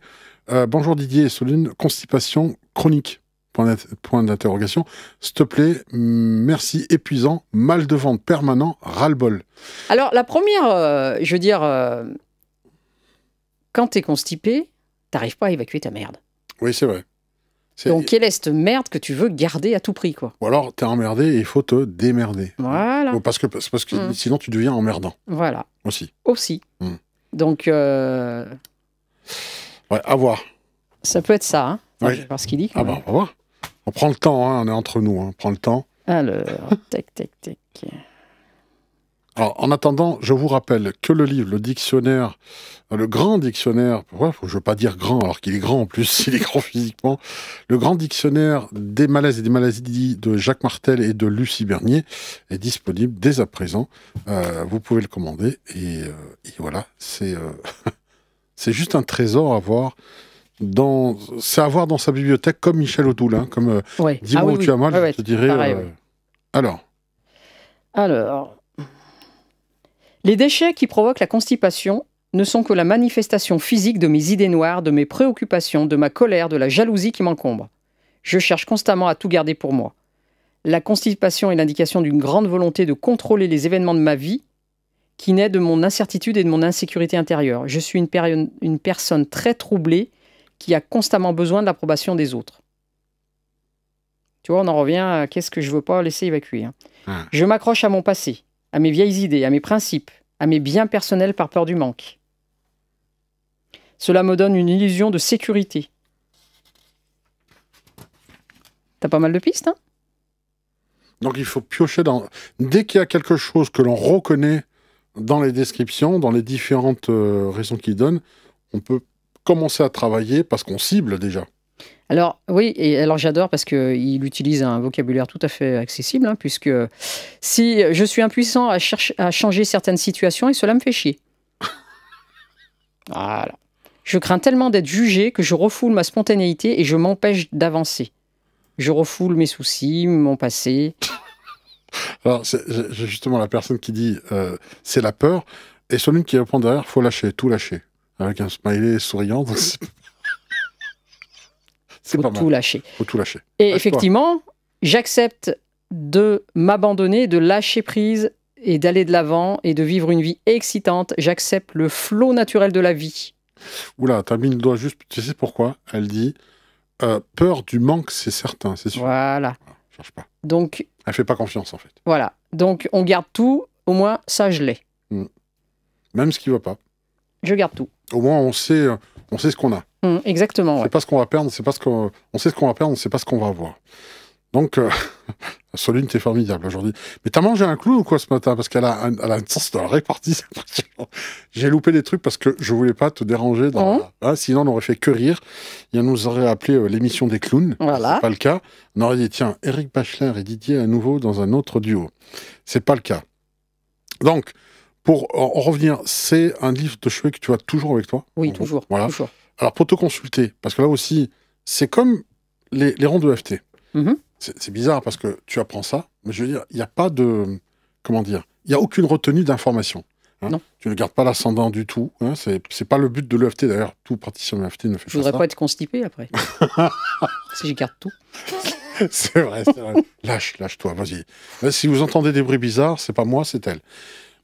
Bonjour Didier et une constipation chronique. Point d'interrogation. S'il te plaît, merci, épuisant, mal de vente permanent, ras-le-bol. Alors, la première, euh, je veux dire, euh, quand t'es constipé, t'arrives pas à évacuer ta merde. Oui, c'est vrai. Donc, quelle est cette merde que tu veux garder à tout prix, quoi Ou alors, t'es emmerdé et il faut te démerder. Voilà. Parce que, parce que mmh. sinon, tu deviens emmerdant. Voilà. Aussi. Aussi. Mmh. Donc. Euh, ouais, à voir. Ça peut être ça, hein. Je ce qu'il dit. Ah ben, bah, on va voir. On prend le temps, hein, on est entre nous, hein. on prend le temps. Alors, tac, tac, tac. Alors, en attendant, je vous rappelle que le livre, le dictionnaire, euh, le grand dictionnaire, je ne veux pas dire grand alors qu'il est grand en plus, il est grand physiquement, le grand dictionnaire des malaises et des maladies de Jacques Martel et de Lucie Bernier est disponible dès à présent. Euh, vous pouvez le commander et, euh, voilà, c'est juste un trésor à voir dans, c'est dans sa bibliothèque comme Michel O'Toole. Hein, comme, Dis-moi où tu as mal, je te dirai. Euh, alors. Alors. Les déchets qui provoquent la constipation ne sont que la manifestation physique de mes idées noires, de mes préoccupations, de ma colère, de la jalousie qui m'encombre. Je cherche constamment à tout garder pour moi. La constipation est l'indication d'une grande volonté de contrôler les événements de ma vie qui naît de mon incertitude et de mon insécurité intérieure. Je suis une personne très troublée qui a constamment besoin de l'approbation des autres. Tu vois, on en revient à qu'est-ce que je veux pas laisser évacuer. Hein. Ah. Je m'accroche à mon passé, à mes vieilles idées, à mes principes, à mes biens personnels par peur du manque. Cela me donne une illusion de sécurité. T'as pas mal de pistes, hein Donc il faut piocher dans... Dès qu'il y a quelque chose que l'on reconnaît dans les descriptions, dans les différentes euh, raisons qu'il donne, on peut commencer à travailler parce qu'on cible déjà. Alors oui, et alors j'adore parce qu'il utilise un vocabulaire tout à fait accessible, hein, puisque si je suis impuissant à, à changer certaines situations et cela me fait chier. voilà. Je crains tellement d'être jugé que je refoule ma spontanéité et je m'empêche d'avancer. Je refoule mes soucis, mon passé. Alors, c'est justement la personne qui dit euh, c'est la peur, et celui qui répond derrière, faut lâcher, tout lâcher avec un smiley souriant. c'est faut tout lâcher. Faut tout lâcher. Et effectivement, j'accepte de m'abandonner, de lâcher prise et d'aller de l'avant et de vivre une vie excitante. J'accepte le flot naturel de la vie. Oula, t'as mis le doigt juste. Tu sais pourquoi Elle dit euh, peur du manque, c'est certain, c'est sûr. Voilà. Ah, cherche pas. Donc. Elle fait pas confiance en fait. Voilà. Donc on garde tout. Au moins, ça je l'ai. Hmm. Même ce qui va pas. Je garde tout. Au moins, on sait, on sait ce qu'on a. Hum, exactement. C'est pas ce qu'on va perdre, c'est pas ce qu'on, sait ce qu'on va perdre, on sait pas ce qu'on va avoir. Donc, euh, Soline, t'es formidable aujourd'hui. Mais t'as mangé un clou ou quoi ce matin Parce qu'elle a, a une sens de la répartie. J'ai loupé des trucs parce que je voulais pas te déranger. Oh. Hein, sinon, on aurait fait que rire. Il nous aurait appelé euh, l'émission des clowns. Voilà. pas le cas. On aurait dit, tiens, Eric Bachelard et Didier à nouveau dans un autre duo. C'est pas le cas. Donc, pour en revenir, c'est un livre de chevet que tu as toujours avec toi Oui, toujours, voilà. Alors, pour te consulter, parce que là aussi, c'est comme les, les rangs de FT. Mhm. C'est bizarre parce que tu apprends ça, mais je veux dire, il n'y a pas de. Comment dire Il n'y a aucune retenue d'information. Hein. Non. Tu ne gardes pas l'ascendant du tout. Hein. C'est n'est pas le but de l'EFT. D'ailleurs, tout praticien de l'EFT ne fait pas ça. Je voudrais pas être constipé après. si je garde tout. c'est vrai, vrai. Lâche, lâche-toi, vas-y. Si vous entendez des bruits bizarres, c'est pas moi, c'est elle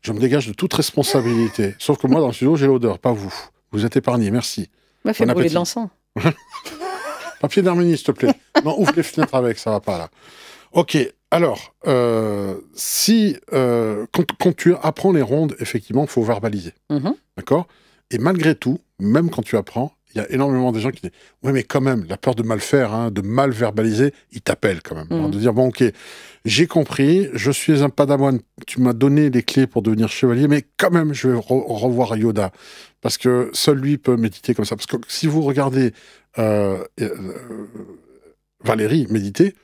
je me dégage de toute responsabilité. Sauf que moi, dans le studio, j'ai l'odeur, pas vous. Vous êtes épargné, merci. Bah, fais brûler de l'encens. Papier d'harmonie, s'il te plaît. ouvre les fenêtres avec, ça va pas là. Ok, alors, euh, si euh, quand, tu apprends les rondes, effectivement, il faut verbaliser. Mm-hmm. D'accord Et malgré tout, même quand tu apprends, il y a énormément de gens qui disent Oui, mais quand même, la peur de mal faire, hein, de mal verbaliser, il t'appelle quand même. Mm. de dire Bon, ok, j'ai compris, je suis un padawan, tu m'as donné les clés pour devenir chevalier, mais quand même, je vais revoir Yoda. Parce que seul lui peut méditer comme ça. Parce que si vous regardez euh, euh, Valérie méditer,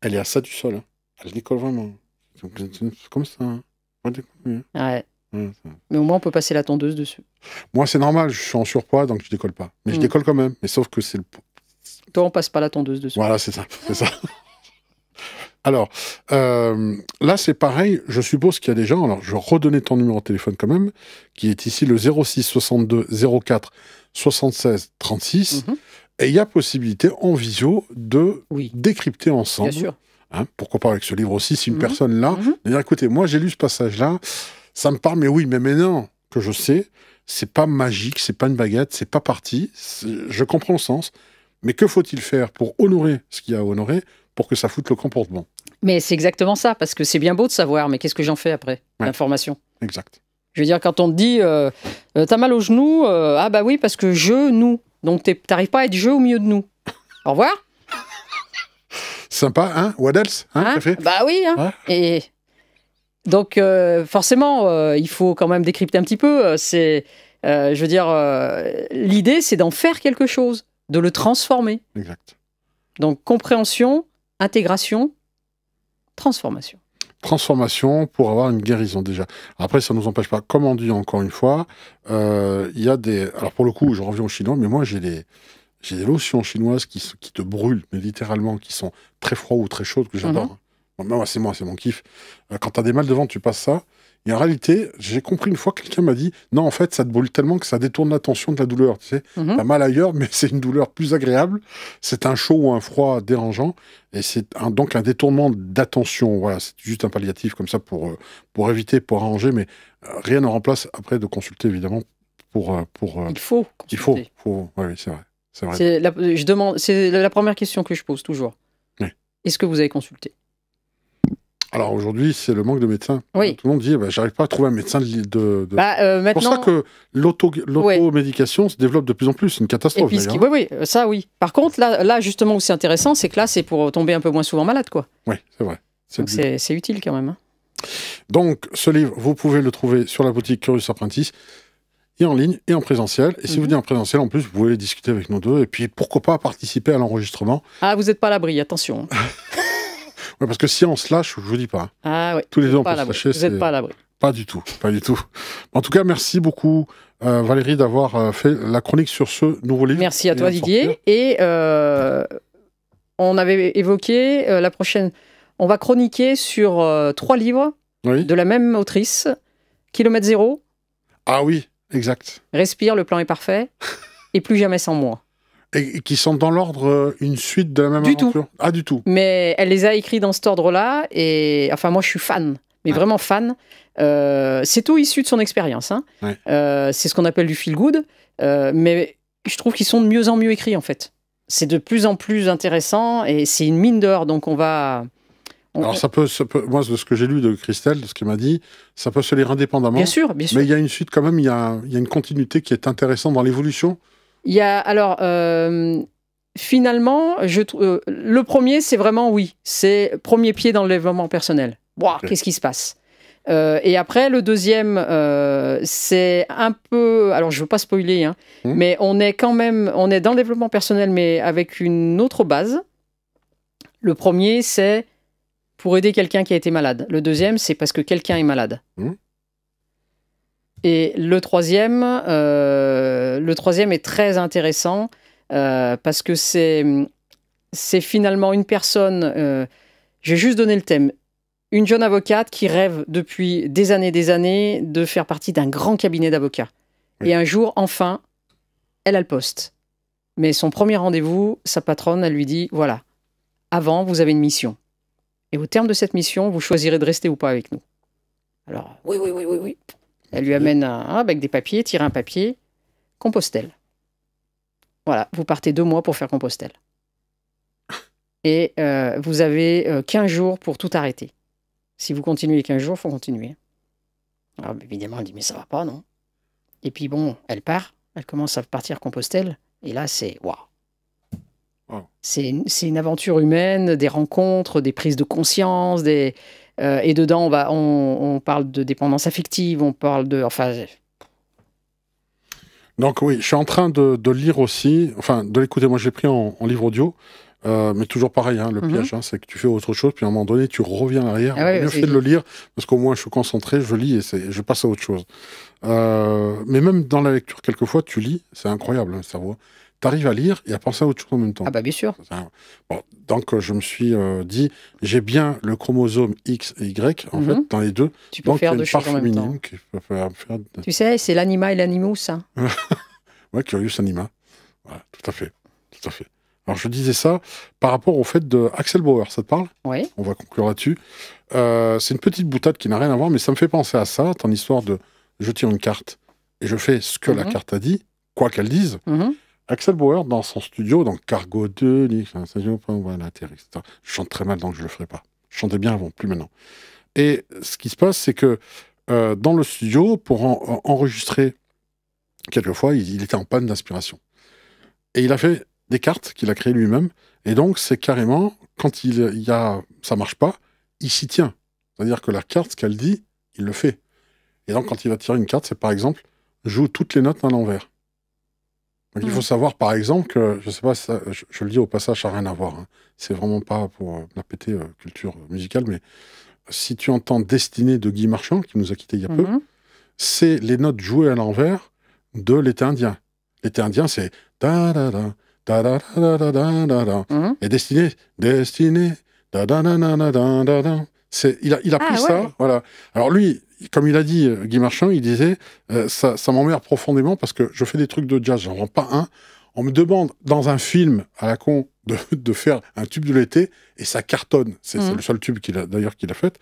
elle est à ça du sol. Hein. Elle décolle vraiment. Comme ça. Hein. Ouais. Mhm. Mais au moins, on peut passer la tondeuse dessus. Moi, c'est normal, je suis en surpoids, donc je décolle pas. Mais je mhm. décolle quand même. Mais sauf que c'est le. Toi, on passe pas la tondeuse dessus. Voilà, c'est ça. Alors, euh, là, c'est pareil. Je suppose qu'il y a des gens. Alors, je redonnais ton numéro de téléphone quand même, qui est ici le 06 62 04 76 36. Et il y a possibilité en visio de décrypter ensemble. Bien sûr. Hein. pourquoi pas avec ce livre aussi, si une mhm. personne là, dire écoutez, moi j'ai lu ce passage-là, ça me parle, mais oui, mais maintenant que je sais, c'est pas magique, c'est pas une baguette, c'est pas parti, je comprends le sens, mais que faut-il faire pour honorer ce qu'il y a à honorer pour que ça foute le comportement Mais c'est exactement ça, parce que c'est bien beau de savoir, mais qu'est-ce que j'en fais après L'information. Exact. Je veux dire, quand on te dit euh, euh, t'as mal au genou, euh, ah bah oui, parce que je, nous. Donc t'arrives pas à être je au milieu de nous. au revoir Sympa, hein What hein hein else Bah oui, hein Et donc euh, forcément, euh, il faut quand même décrypter un petit peu. Euh, c'est, je veux dire, l'idée, c'est d'en faire quelque chose, de le transformer. Exact. Donc compréhension, intégration, transformation. Transformation pour avoir une guérison déjà. Après, ça ne nous empêche pas, comme on dit encore une fois, il y a des... Alors pour le coup, je reviens au chinois, mais moi j'ai des... J'ai des lotions chinoises qui, te brûlent, mais littéralement, qui sont très froides ou très chaudes, que j'adore. Mhm. Hein. Non, c'est moi, c'est mon kiff. Euh, quand t'as des mal de tu passes ça. Et en réalité, j'ai compris une fois, quelqu'un m'a dit Non, en fait, ça te brûle tellement que ça détourne l'attention de la douleur. Tu sais, mhm. t'as mal ailleurs, mais c'est une douleur plus agréable. C'est un chaud ou un froid dérangeant. Et c'est donc un détournement d'attention. Voilà, c'est juste un palliatif comme ça pour, euh, pour éviter, pour arranger. Mais euh, rien ne remplace après de consulter, évidemment. Pour, pour, il faut consulter. Il faut. oui, c'est vrai. C'est la, je demande, c'est la première question que je pose toujours. Est-ce que vous avez consulté alors aujourd'hui, c'est le manque de médecins. Tout le monde dit, Je bah, j'arrive pas à trouver un médecin de. de... Bah, euh, c'est pour ça que l'automédication médication se développe de plus en plus. C'est une catastrophe. Oui, oui, ça, oui. Par contre, là, justement, où c'est intéressant, c'est que là, c'est pour tomber un peu moins souvent malade, quoi. Oui, c'est vrai. C'est utile quand même. Hein. Donc, ce livre, vous pouvez le trouver sur la boutique Curious Apprentice et en ligne et en présentiel. Et si vous mhm. venez en présentiel, en plus, vous pouvez discuter avec nous deux et puis pourquoi pas participer à l'enregistrement. Ah, vous n'êtes pas à l'abri, attention. parce que si on se lâche, je vous dis pas. Ah Tous les deux, on peut Vous n'êtes pas à l'abri. Pas du tout, pas du tout. En tout cas, merci beaucoup euh, Valérie d'avoir euh, fait la chronique sur ce nouveau livre. Merci à toi Didier. Et euh, on avait évoqué la prochaine, on va chroniquer sur trois livres de la même autrice, Kilomètre zéro. Ah oui, exact. Respire, le plan est parfait. et plus jamais sans moi. Et qui sont dans l'ordre euh, une suite de la même du aventure Ah, du tout. Mais elle les a écrits dans cet ordre-là, et enfin, moi, je suis fan, mais vraiment fan. Euh, c'est tout issu de son expérience. Hein. Euh, c'est ce qu'on appelle du feel good, mais je trouve qu'ils sont de mieux en mieux écrits, en fait. C'est de plus en plus intéressant, et c'est une mine d'or, donc on va. Alors ça peut, moi de ce que j'ai lu de Christelle, de ce qu'elle m'a dit, ça peut se lire indépendamment. Bien sûr, bien sûr. Mais il y a une suite quand même, il y a, il y a une continuité qui est intéressante dans l'évolution. Il y a alors euh, finalement, je, euh, le premier, c'est vraiment oui, c'est premier pied dans le développement personnel. Qu'est-ce qui se passe euh, et après, le deuxième, c'est un peu. Alors, je veux pas spoiler, hein, mmh. mais on est quand même, on est dans le développement personnel, mais avec une autre base. Le premier, c'est pour aider quelqu'un qui a été malade. Le deuxième, c'est parce que quelqu'un est malade. Mmh. Et le troisième, euh, le troisième est très intéressant euh, parce que c'est, c'est finalement une personne, euh, j'ai juste donné le thème, une jeune avocate qui rêve depuis des années des années de faire partie d'un grand cabinet d'avocats. Et un jour, enfin, elle a le poste. Mais son premier rendez-vous, sa patronne, elle lui dit, voilà, avant, vous avez une mission. Et au terme de cette mission, vous choisirez de rester ou pas avec nous. Alors, oui, oui, oui, oui, oui elle lui amène un, des papiers, tire un papier, Compostelle. Voilà, vous partez deux mois pour faire Compostelle. Et euh, vous avez 15 euh, jours pour tout arrêter. Si vous continuez 15 jours, il faut continuer. Bah, évidemment, elle dit, mais ça va pas, non Et puis bon, elle part, elle commence à partir Compostelle, et là, c'est waouh c'est une, aventure humaine, des rencontres, des prises de conscience, des, euh, et dedans, on, va, on, parle de dépendance affective, on parle de. Enfin. Donc, oui, je suis en train de, lire aussi, enfin, de l'écouter. Moi, j'ai pris en, livre audio. Euh, mais toujours pareil, hein, le mhm. piège, hein, c'est que tu fais autre chose, puis à un moment donné, tu reviens en arrière. Ah mieux fait de le lire, parce qu'au moins je suis concentré, je lis et je passe à autre chose. Euh, mais même dans la lecture, quelquefois, tu lis, c'est incroyable, hein, le cerveau tu arrives à lire et à penser à autre chose en même temps. Ah bah bien sûr. Bon, donc je me suis euh, dit, j'ai bien le chromosome X et Y, en mhm. fait, dans les deux. Tu peux faire deux choses en même temps. Tu sais, c'est l'anima et l'animus. Hein. ouais, Curious Anima. Voilà, tout à fait, tout à fait. Alors je disais ça par rapport au fait de Axel Bauer, ça te parle Oui. On va conclure là-dessus. Euh, c'est une petite boutade qui n'a rien à voir, mais ça me fait penser à ça, ton histoire de je tire une carte et je fais ce que la mhm. carte a dit, quoi qu'elle dise. Mm Axel Bauer, dans son studio, dans Cargo 2, voilà, Je chante très mal, donc je le ferai pas. Je chantais bien avant, plus maintenant. Et ce qui se passe, c'est que euh, dans le studio, pour enregistrer, quelquefois, il, il était en panne d'inspiration. Et il a fait des cartes qu'il a créées lui-même. Et donc, c'est carrément, quand il y a, ça marche pas, il s'y tient. C'est-à-dire que la carte, ce qu'elle dit, il le fait. Et donc, quand il va tirer une carte, c'est par exemple, joue toutes les notes à l'envers il faut savoir, par exemple, que, je sais pas, je, le dis au passage, ça n'a rien à voir. Ce hein. C'est vraiment pas pour euh, la péter euh, culture musicale, mais si tu entends Destiné » de Guy Marchand, qui nous a quitté il y a peu, mhm. c'est les notes jouées à l'envers de l'été indien. L'été indien, c'est da da da da da da da da da da. Mhm. Et Destiné »,« Destiné da da da da da da da. Il a, ah pris ça, voilà. Alors lui, comme il a dit, euh, Guy Marchand, il disait euh, ça, ça m'emmerde profondément parce que je fais des trucs de jazz, j'en rends pas un. On me demande dans un film à la con de, faire un tube de l'été et ça cartonne. C'est mmh. le seul tube qu'il a d'ailleurs qu'il a fait.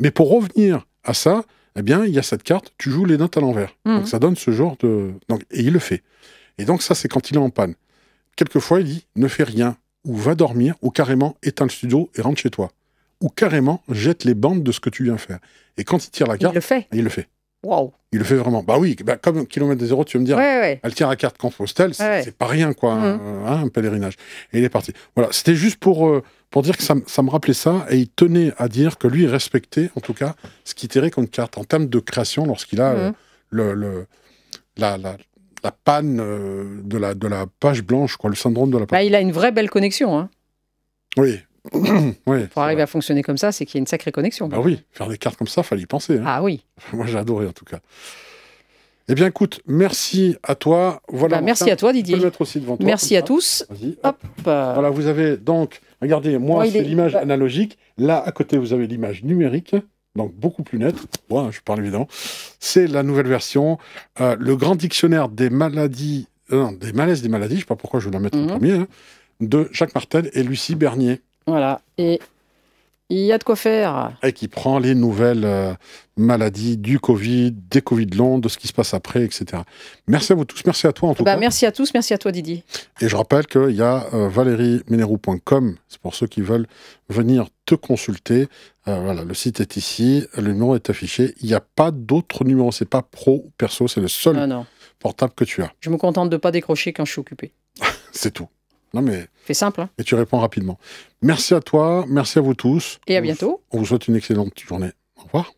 Mais pour revenir à ça, eh bien, il y a cette carte, tu joues les notes à l'envers. Mmh. Donc ça donne ce genre de. Donc, et il le fait. Et donc, ça, c'est quand il est en panne. Quelquefois, il dit ne fais rien, ou va dormir, ou carrément éteins le studio et rentre chez toi. Ou carrément jette les bandes de ce que tu viens faire. Et quand il tire la carte, il le fait. Il le fait. Wow. Il le fait vraiment. Bah oui, bah comme kilomètre des zéros, tu veux me dire, elle tire la carte compostelle, c'est pas rien, quoi, mhm. hein, un pèlerinage. Et il est parti. Voilà, c'était juste pour, euh, pour dire que ça, me rappelait ça, et il tenait à dire que lui, il respectait, en tout cas, ce qu'il tirait comme carte en termes de création lorsqu'il a mhm. euh, le, le, la, la, panne euh, de, la, de la page blanche, quoi, le syndrome de la page bah, Il a une vraie belle connexion. Hein. Oui, oui, pour arriver à fonctionner comme ça, c'est qu'il y a une sacrée connexion. Bah oui, faire des cartes comme ça, fallait y penser. Hein. Ah oui. Moi, j'ai adoré en tout cas. Eh bien, écoute, merci à toi. Voilà, bah, merci à toi, Didier. merci à tous. Hop. Voilà, vous avez donc, regardez, moi, c'est l'image bah- analogique. Là, à côté, vous avez l'image numérique donc beaucoup plus nette ouais, je parle évidemment, c'est la nouvelle version, euh, le grand dictionnaire des maladies, euh, des malaises des maladies, je ne sais pas pourquoi je vais la mettre en mhm. premier, hein, de Jacques Martel et Lucie Bernier. Voilà. Et il y a de quoi faire. Et qui prend les nouvelles euh, maladies du Covid, des Covid longs, de ce qui se passe après, etc. Merci à vous tous. Merci à toi, en tout bah, cas. Merci à tous. Merci à toi, Didier. Et je rappelle qu'il y a euh, C'est pour ceux qui veulent venir te consulter. Euh, voilà, le site est ici. Le numéro est affiché. Il n'y a pas d'autre numéro. C'est pas pro ou perso. C'est le seul ah portable que tu as. Je me contente de ne pas décrocher quand je suis occupé. C'est tout. Non, mais. C'est simple. Hein. Et tu réponds rapidement. Merci à toi, merci à vous tous. Et à bientôt. On vous souhaite une excellente journée. Au revoir.